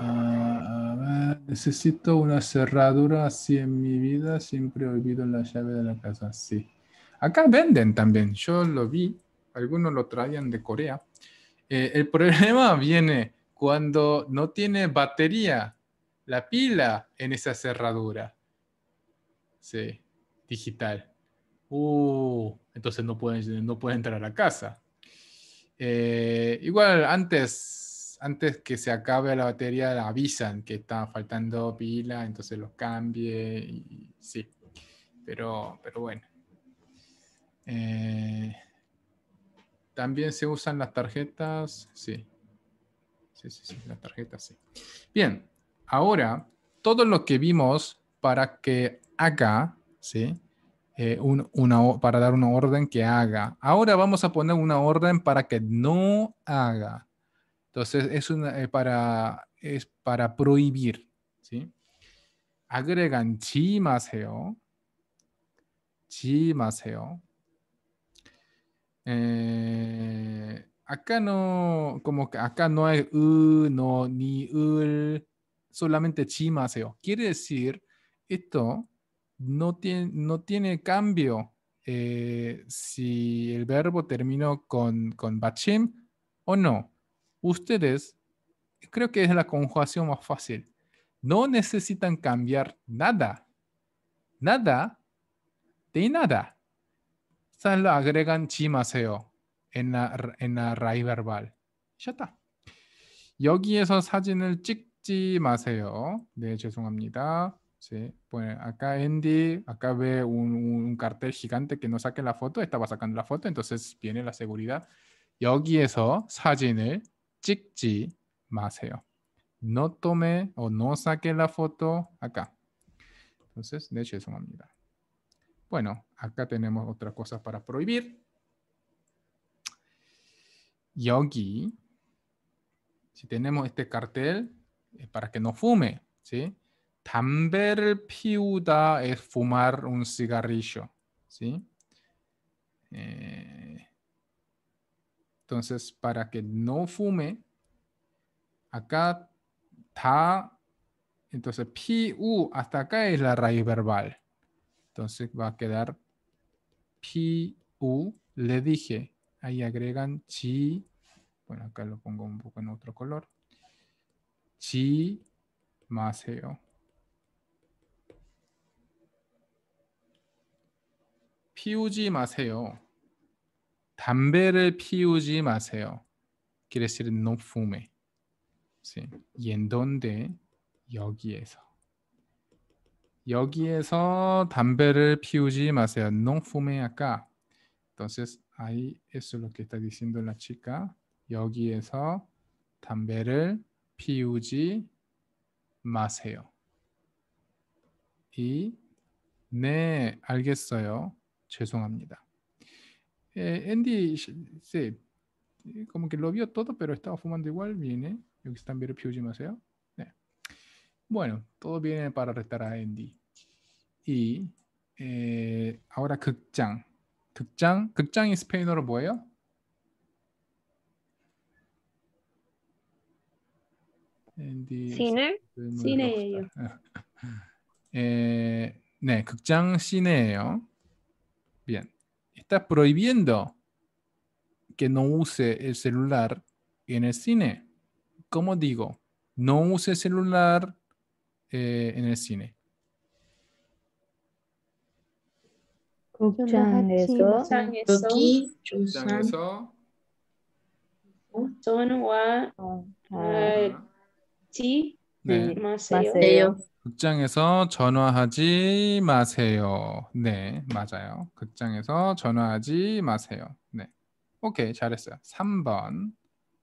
아, necesito una cerradura así en mi vida. Siempre olvido la llave de la casa. Sí. Acá venden también. Yo lo vi. Algunos lo traían de Corea. Eh, el problema viene cuando no tiene batería, la pila en esa cerradura. Sí, digital. Uh, entonces no puede no pueden entrar a la casa. Eh, igual antes antes que se acabe la batería avisan que está faltando pila, entonces los cambie y sí. Pero, pero bueno. Eh, también se usan las tarjetas, sí. Sí, sí, sí, las tarjetas, sí. Bien, ahora todo lo que vimos para que haga, eh, una, para dar una orden que haga. Ahora vamos a poner una orden para que no haga. Entonces, es, eh, para, es para prohibir, ¿sí? Agregan chi más geo. Eh, acá no, como que acá no hay u, ni ul, solamente chi geo. Quiere decir, esto no tiene, no tiene cambio eh, si el verbo terminó con, con bachim o no ustedes, creo que es la conjugación más fácil, no necesitan cambiar nada, nada de nada. Solo agregan chimaseo en la, en la raíz verbal. Ya está. el 사진을 찍지 De hecho, es Sí. Bueno, acá Andy, acá ve un, un, cartel gigante que no saque la foto, estaba sacando la foto, entonces viene la seguridad. eso, 사진을 찍지 마세요. No tome o no saque la foto acá. Entonces, de hecho, mamita. Bueno, acá tenemos otra cosa para prohibir. Yogi. Si tenemos este cartel, para que no fume, ¿sí? 담배를 피우다 es fumar un cigarrillo, ¿sí? Eh, entonces, para que no fume, acá ta, entonces pi u hasta acá es la raíz verbal. Entonces va a quedar pi u, le dije, ahí agregan chi, bueno acá lo pongo un poco en otro color, chi más geo. PUG más 담배를 피우지 마세요. Quiere decir no fume. Sí. ¿Y en dónde? 여기에서. 여기에서 담배를 피우지 마세요. No fume acá. Entonces, ahí eso es lo que está diciendo la chica. 여기에서 담배를 피우지 마세요. 이, 네, 알겠어요. 죄송합니다. Eh, Andy sí, como que lo vio todo, pero estaba fumando igual. Viene. 여기 e 담배를 피우지 마세요. 네. Bueno, todo viene para retar a Andy. Y eh, ahora 극장. 극 u 극장이 스페인어로 뭐예요? Andy cine? c i n e e 요 에, 네, 극장 cine예요. Bien. está prohibiendo que no use el celular en el cine. Como digo, no use celular eh, en el cine. 극장에서 전화하지 마세요. 네, 맞아요. 극장에서 전화하지 마세요. 네. 오케이, 잘했어요. 3번.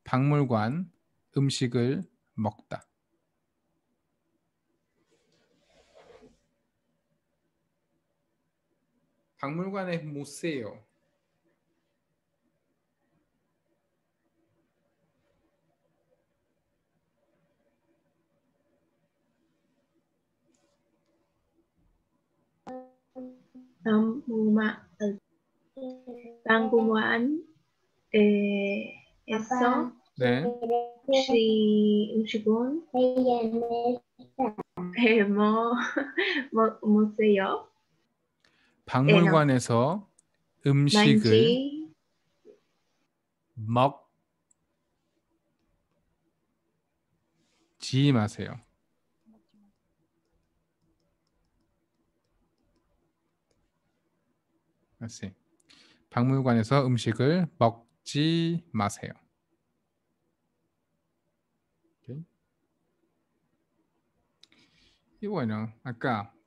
박물관 음식을 먹다. 박물관에 못 세요. gumawa bang gumaan eh, eso 네. si 음식은 eh, mo, mo, museo 박물관에서 음식을 만지 먹지 마세요. l s e e 박물관에서 음식을 먹지 마세요. Okay. 이 b u e n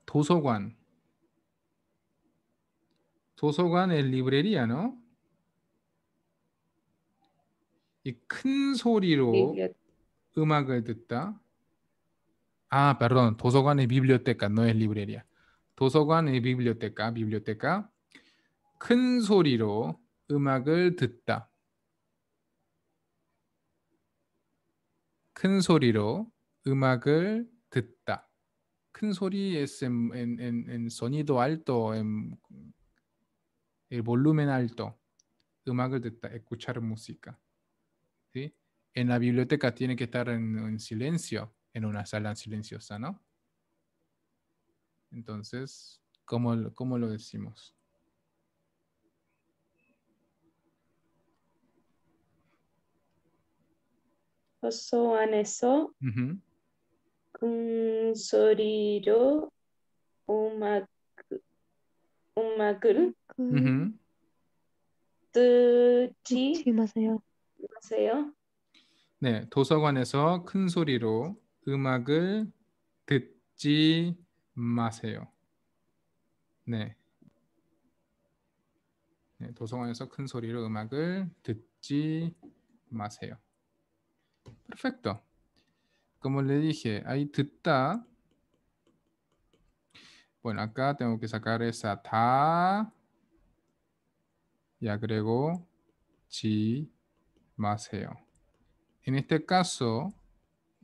도서관. 도서관 el l i b r e 이큰 소리로 음악을 듣다. 아, perdón. 도서관의 비블리오테카, no es librería. 도서관의 비블리오테카, 비블리오테카. 큰 소리로 음악을 듣다. 큰 소리로 음악을 es en, sonido alto, en el volumen alto. escuchar música. En la biblioteca tiene que estar en, silencio, en una sala silenciosa, ¿no? Entonces, ¿cómo, cómo lo decimos? 호소 안에서 음 소리로 음악 음악을 듣지 마세요. 마세요. 네, 도서관에서 큰 소리로 음악을 듣지 마세요. 네. 네, 도서관에서 큰 소리로 음악을 듣지 마세요. Perfecto. Como le dije, ahí ta. Bueno, acá tengo que sacar esa ta. Y agrego chi más geo. En este caso,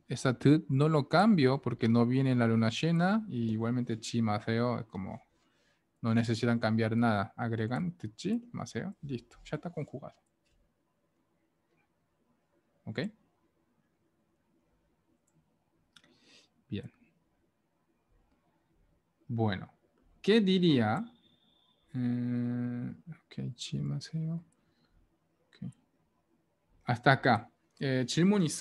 esa t no lo cambio porque no viene la luna llena. Y igualmente chi más geo es como no necesitan cambiar nada. Agregan chi, geo. listo. Ya está conjugado. ¿Ok? Bueno, ¿qué diría? Eh, Hasta acá. Eh, eh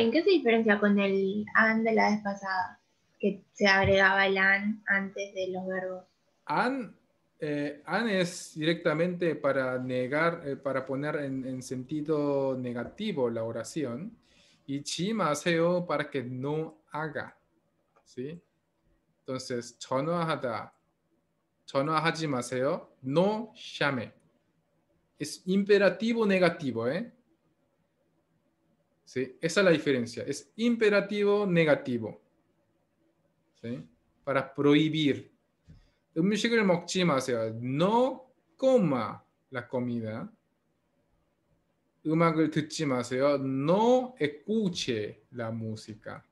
¿en qué se diferencia con el an de la vez pasada? Que se agregaba el an antes de los verbos. An eh, an es directamente para negar, eh, para poner en, sentido negativo la oración. Y chi maseo para que no haga. ¿Sí? Entonces, 전화하다, 전화하지 마세요, no llame. Es imperativo negativo, ¿eh? Esa es la diferencia. Es imperativo negativo. Para prohibir. No coma la comida. No escuche la música.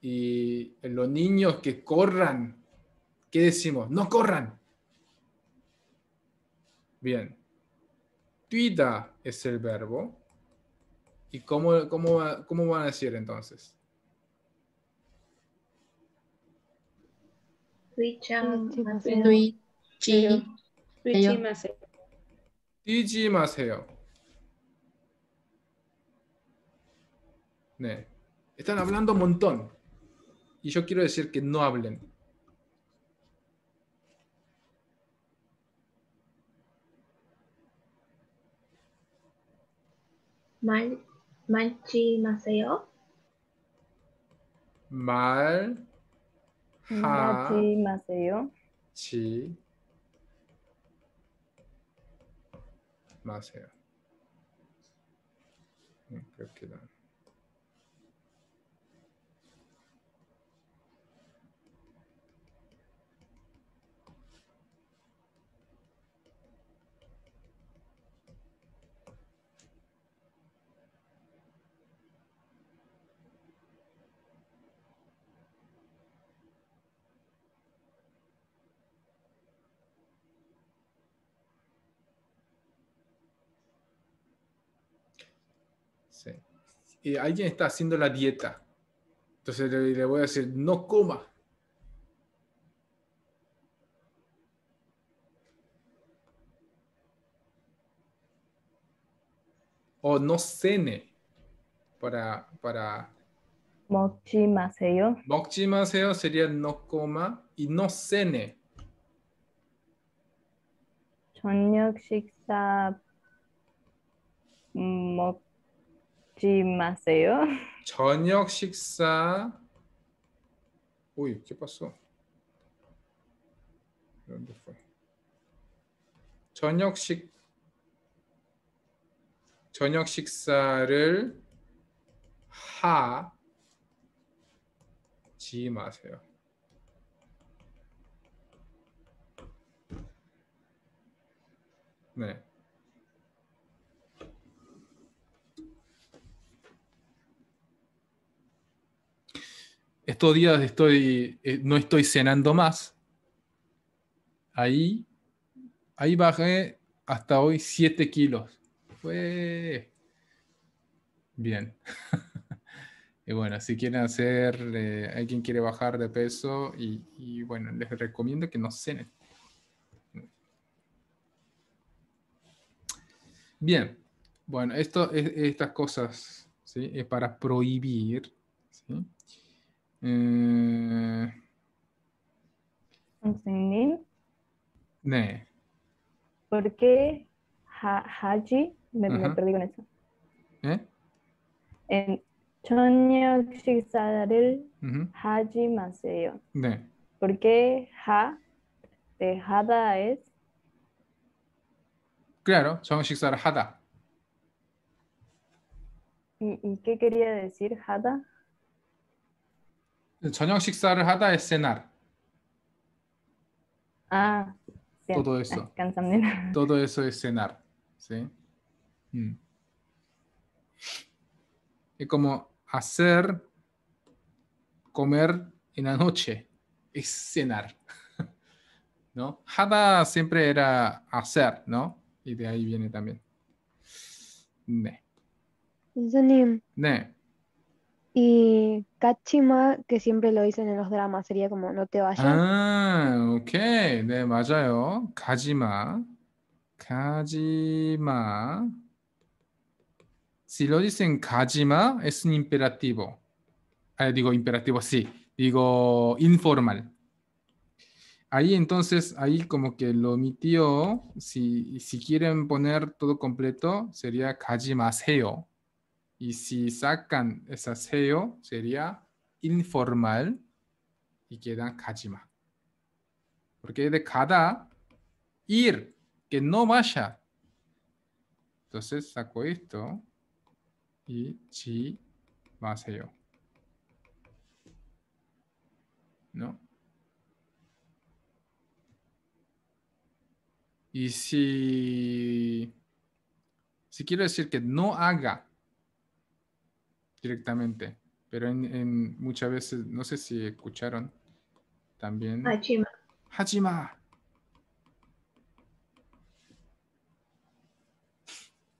Y los niños que corran, ¿qué decimos? No corran. Bien. Tuida es el verbo. ¿Y cómo, cómo, cómo van a decir entonces? 스위치 마세요. 뛰지 마세요. 네. Están hablando un montón. Y yo quiero decir que no hablen. Mal, mal, chi, Mal, 하지 마세요. 지 마세요. 이렇게 음, 나. Y eh, alguien está haciendo la dieta. Entonces le, voy a decir, no coma. O no cene para... para maceo. maseo. Mokchi sería no coma y no cene. 먹지 마세요. 저녁 식사 오이 이 봤어. 저녁 식 저녁 식사를 하지 마세요. 네. estos días eh, no estoy cenando más. Ahí, ahí bajé hasta hoy 7 kilos. Fue bien. y bueno, si quieren hacer, eh, alguien quiere bajar de peso y, bueno, les recomiendo que no cenen. Bien, bueno, esto, estas cosas es para prohibir. ¿sí? Mm. ¿Por qué ha, Haji? Me, perdí con eso. ¿Eh? En ¿Por qué ha de hada es? Claro, son 식사를 hada. ¿Y, qué quería decir hada? 저녁 하다 es cenar. Ah, todo eso. todo eso es cenar, Es como hacer comer en la noche, es cenar. ¿No? Hada siempre era hacer, ¿no? Y de ahí viene también. Ne. Y Kachima, que siempre lo dicen en los dramas, sería como no te vayas. Ah, ok, De 네, 맞아요. kajima. Kajima. Si lo dicen Kajima, es un imperativo. Eh, digo imperativo, sí. Digo informal. Ahí entonces, ahí como que lo omitió. Si, si quieren poner todo completo, sería Kajima Seo. Y si sacan esa seo, sería informal y quedan kajima. Porque de cada ir, que no vaya. Entonces saco esto y chi va seyo. ¿No? Y si, si quiero decir que no haga directamente. Pero en, muchas veces, no sé si escucharon también. hajima Hajima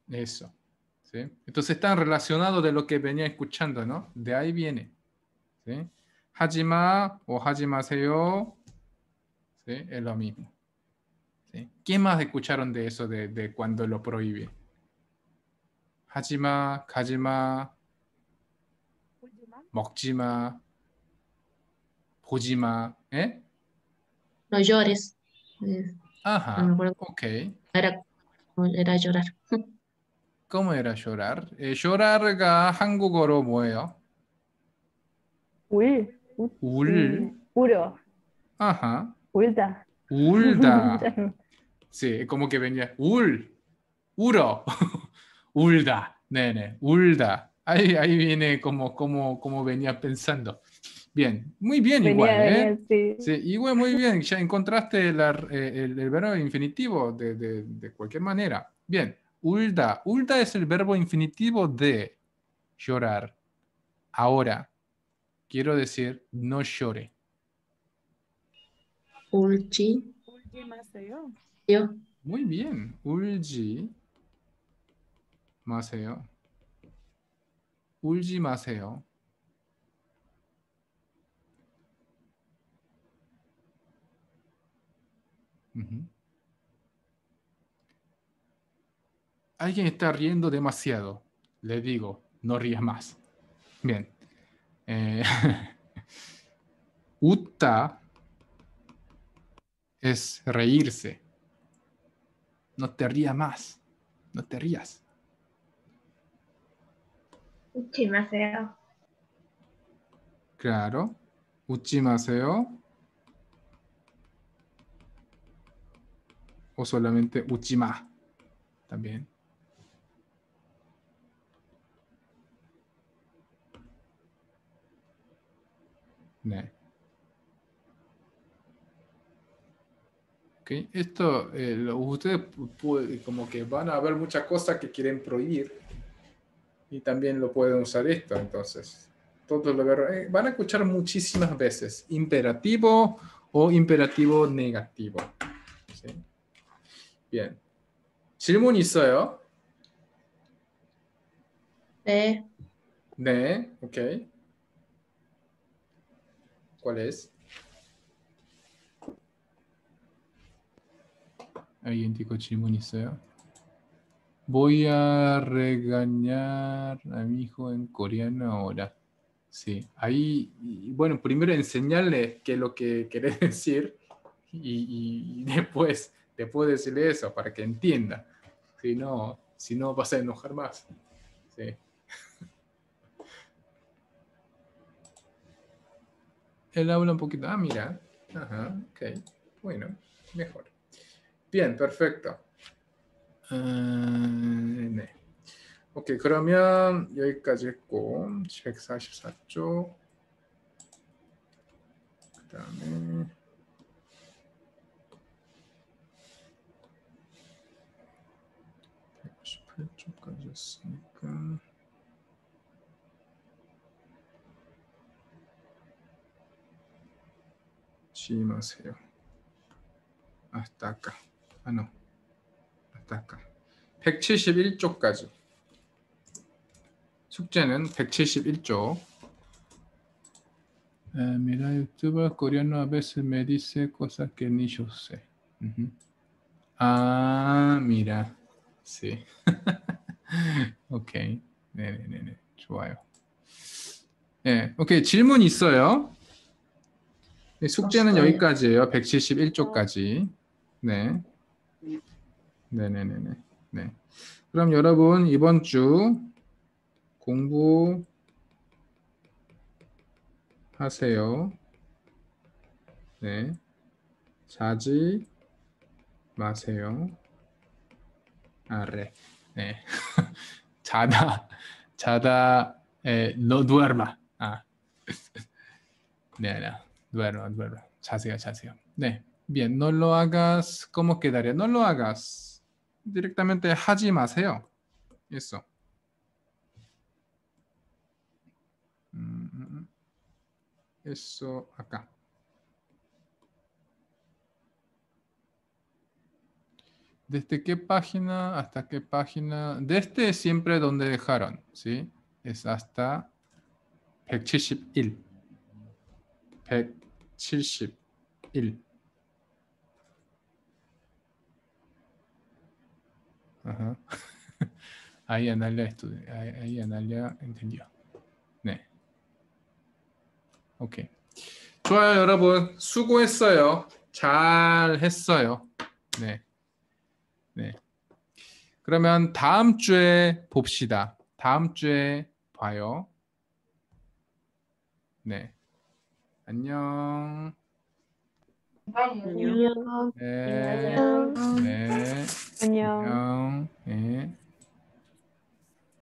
Eso. Entonces están relacionados de lo que venía escuchando, ¿no? De ahí viene. Hajima o hajimaseo. ¿sí? Es lo mismo. ¿sí? más escucharon de eso de, cuando lo prohíbe? Hajima, hajima 먹지 마, 보지 마, ¿eh? No llores. Ajá, no me ok. Era, era llorar. ¿Cómo era llorar? Eh, llorar가 한국어로 뭐예요? 울. 울. 울. 울어. Ajá. Ulda. Ulda. sí, como que venía. Ul. Uro. Ulda. Nene. Ulda. Ahí, viene como, como, como venía pensando. Bien, muy bien igual. ¿eh? igual muy bien, ya encontraste eh, el, verbo infinitivo de, de, cualquier manera. Bien, ulda. Ulda es el verbo infinitivo de llorar. Ahora, quiero decir, no llore. Ulchi. Ulchi más yo. Muy bien, ulji más Alguien está riendo demasiado. Le digo, no rías más. Bien. Eh, Uta es reírse. No te rías más. No te rías. Uchimaseo Claro. Uchimaseo O solamente uchima. También. Ne. Esto, eh, ustedes como que van a ver muchas cosas que quieren prohibir y también lo pueden usar esto. Entonces, todos eh, van a escuchar muchísimas veces, imperativo o imperativo negativo. Bien. 질문 있어요? 네. ok. ¿Cuál es? ¿Alguien dijo 질문 Voy a regañar a mi hijo en coreano ahora. Sí, ahí, bueno, primero enseñarle qué es lo que querés decir y, y, después, después decirle eso para que entienda. Si no, si no vas a enojar más. Sí. Él habla un poquito. Ah, mira. Ajá, ok. Bueno, mejor. Bien, perfecto. 음, 네. 오케이 그러면 여기까지 했고 144쪽 그 다음에 1 1 8 쪽까지 했으니까 지하세요 아, 따까. 아, 노. 깎아. 171조까지. 숙제는 171조. mira, YouTube coreano a veces me dice cosas que ni yo sé. Ah, mira. Sí. ok. 네네네네. 좋아요. 네, 오케이. 질문 있어요? 숙제는 여기까지예요. 171조까지. 네. 네네네네. 네. 그럼 여러분 이번 주 공부 하세요. 네. 자지 마세요. 아래. 네. 자다. 자다. 에, no duerma. 아. 네, no. Duerma, duerma. 자세요, 자세요. 네. Bien, no lo hagas. ¿Cómo quedaría? No lo hagas. directamente 하지 마세요. Eso. Eso acá. ¿Desde qué página hasta qué página? Desde siempre donde dejaron, ¿sí? Es hasta 171. 171. Ajá. Ahí Analia, estudió, ahí, a n a l i a entendió. 네. 오케이. 좋아요, 여러분. 수고했어요. 잘 했어요. 네. 네. 그러면 다음 주에 봅시다. 다음 주에 봐요. 네. 안녕. 안녕. 네. 네. 안녕. 안녕. 예.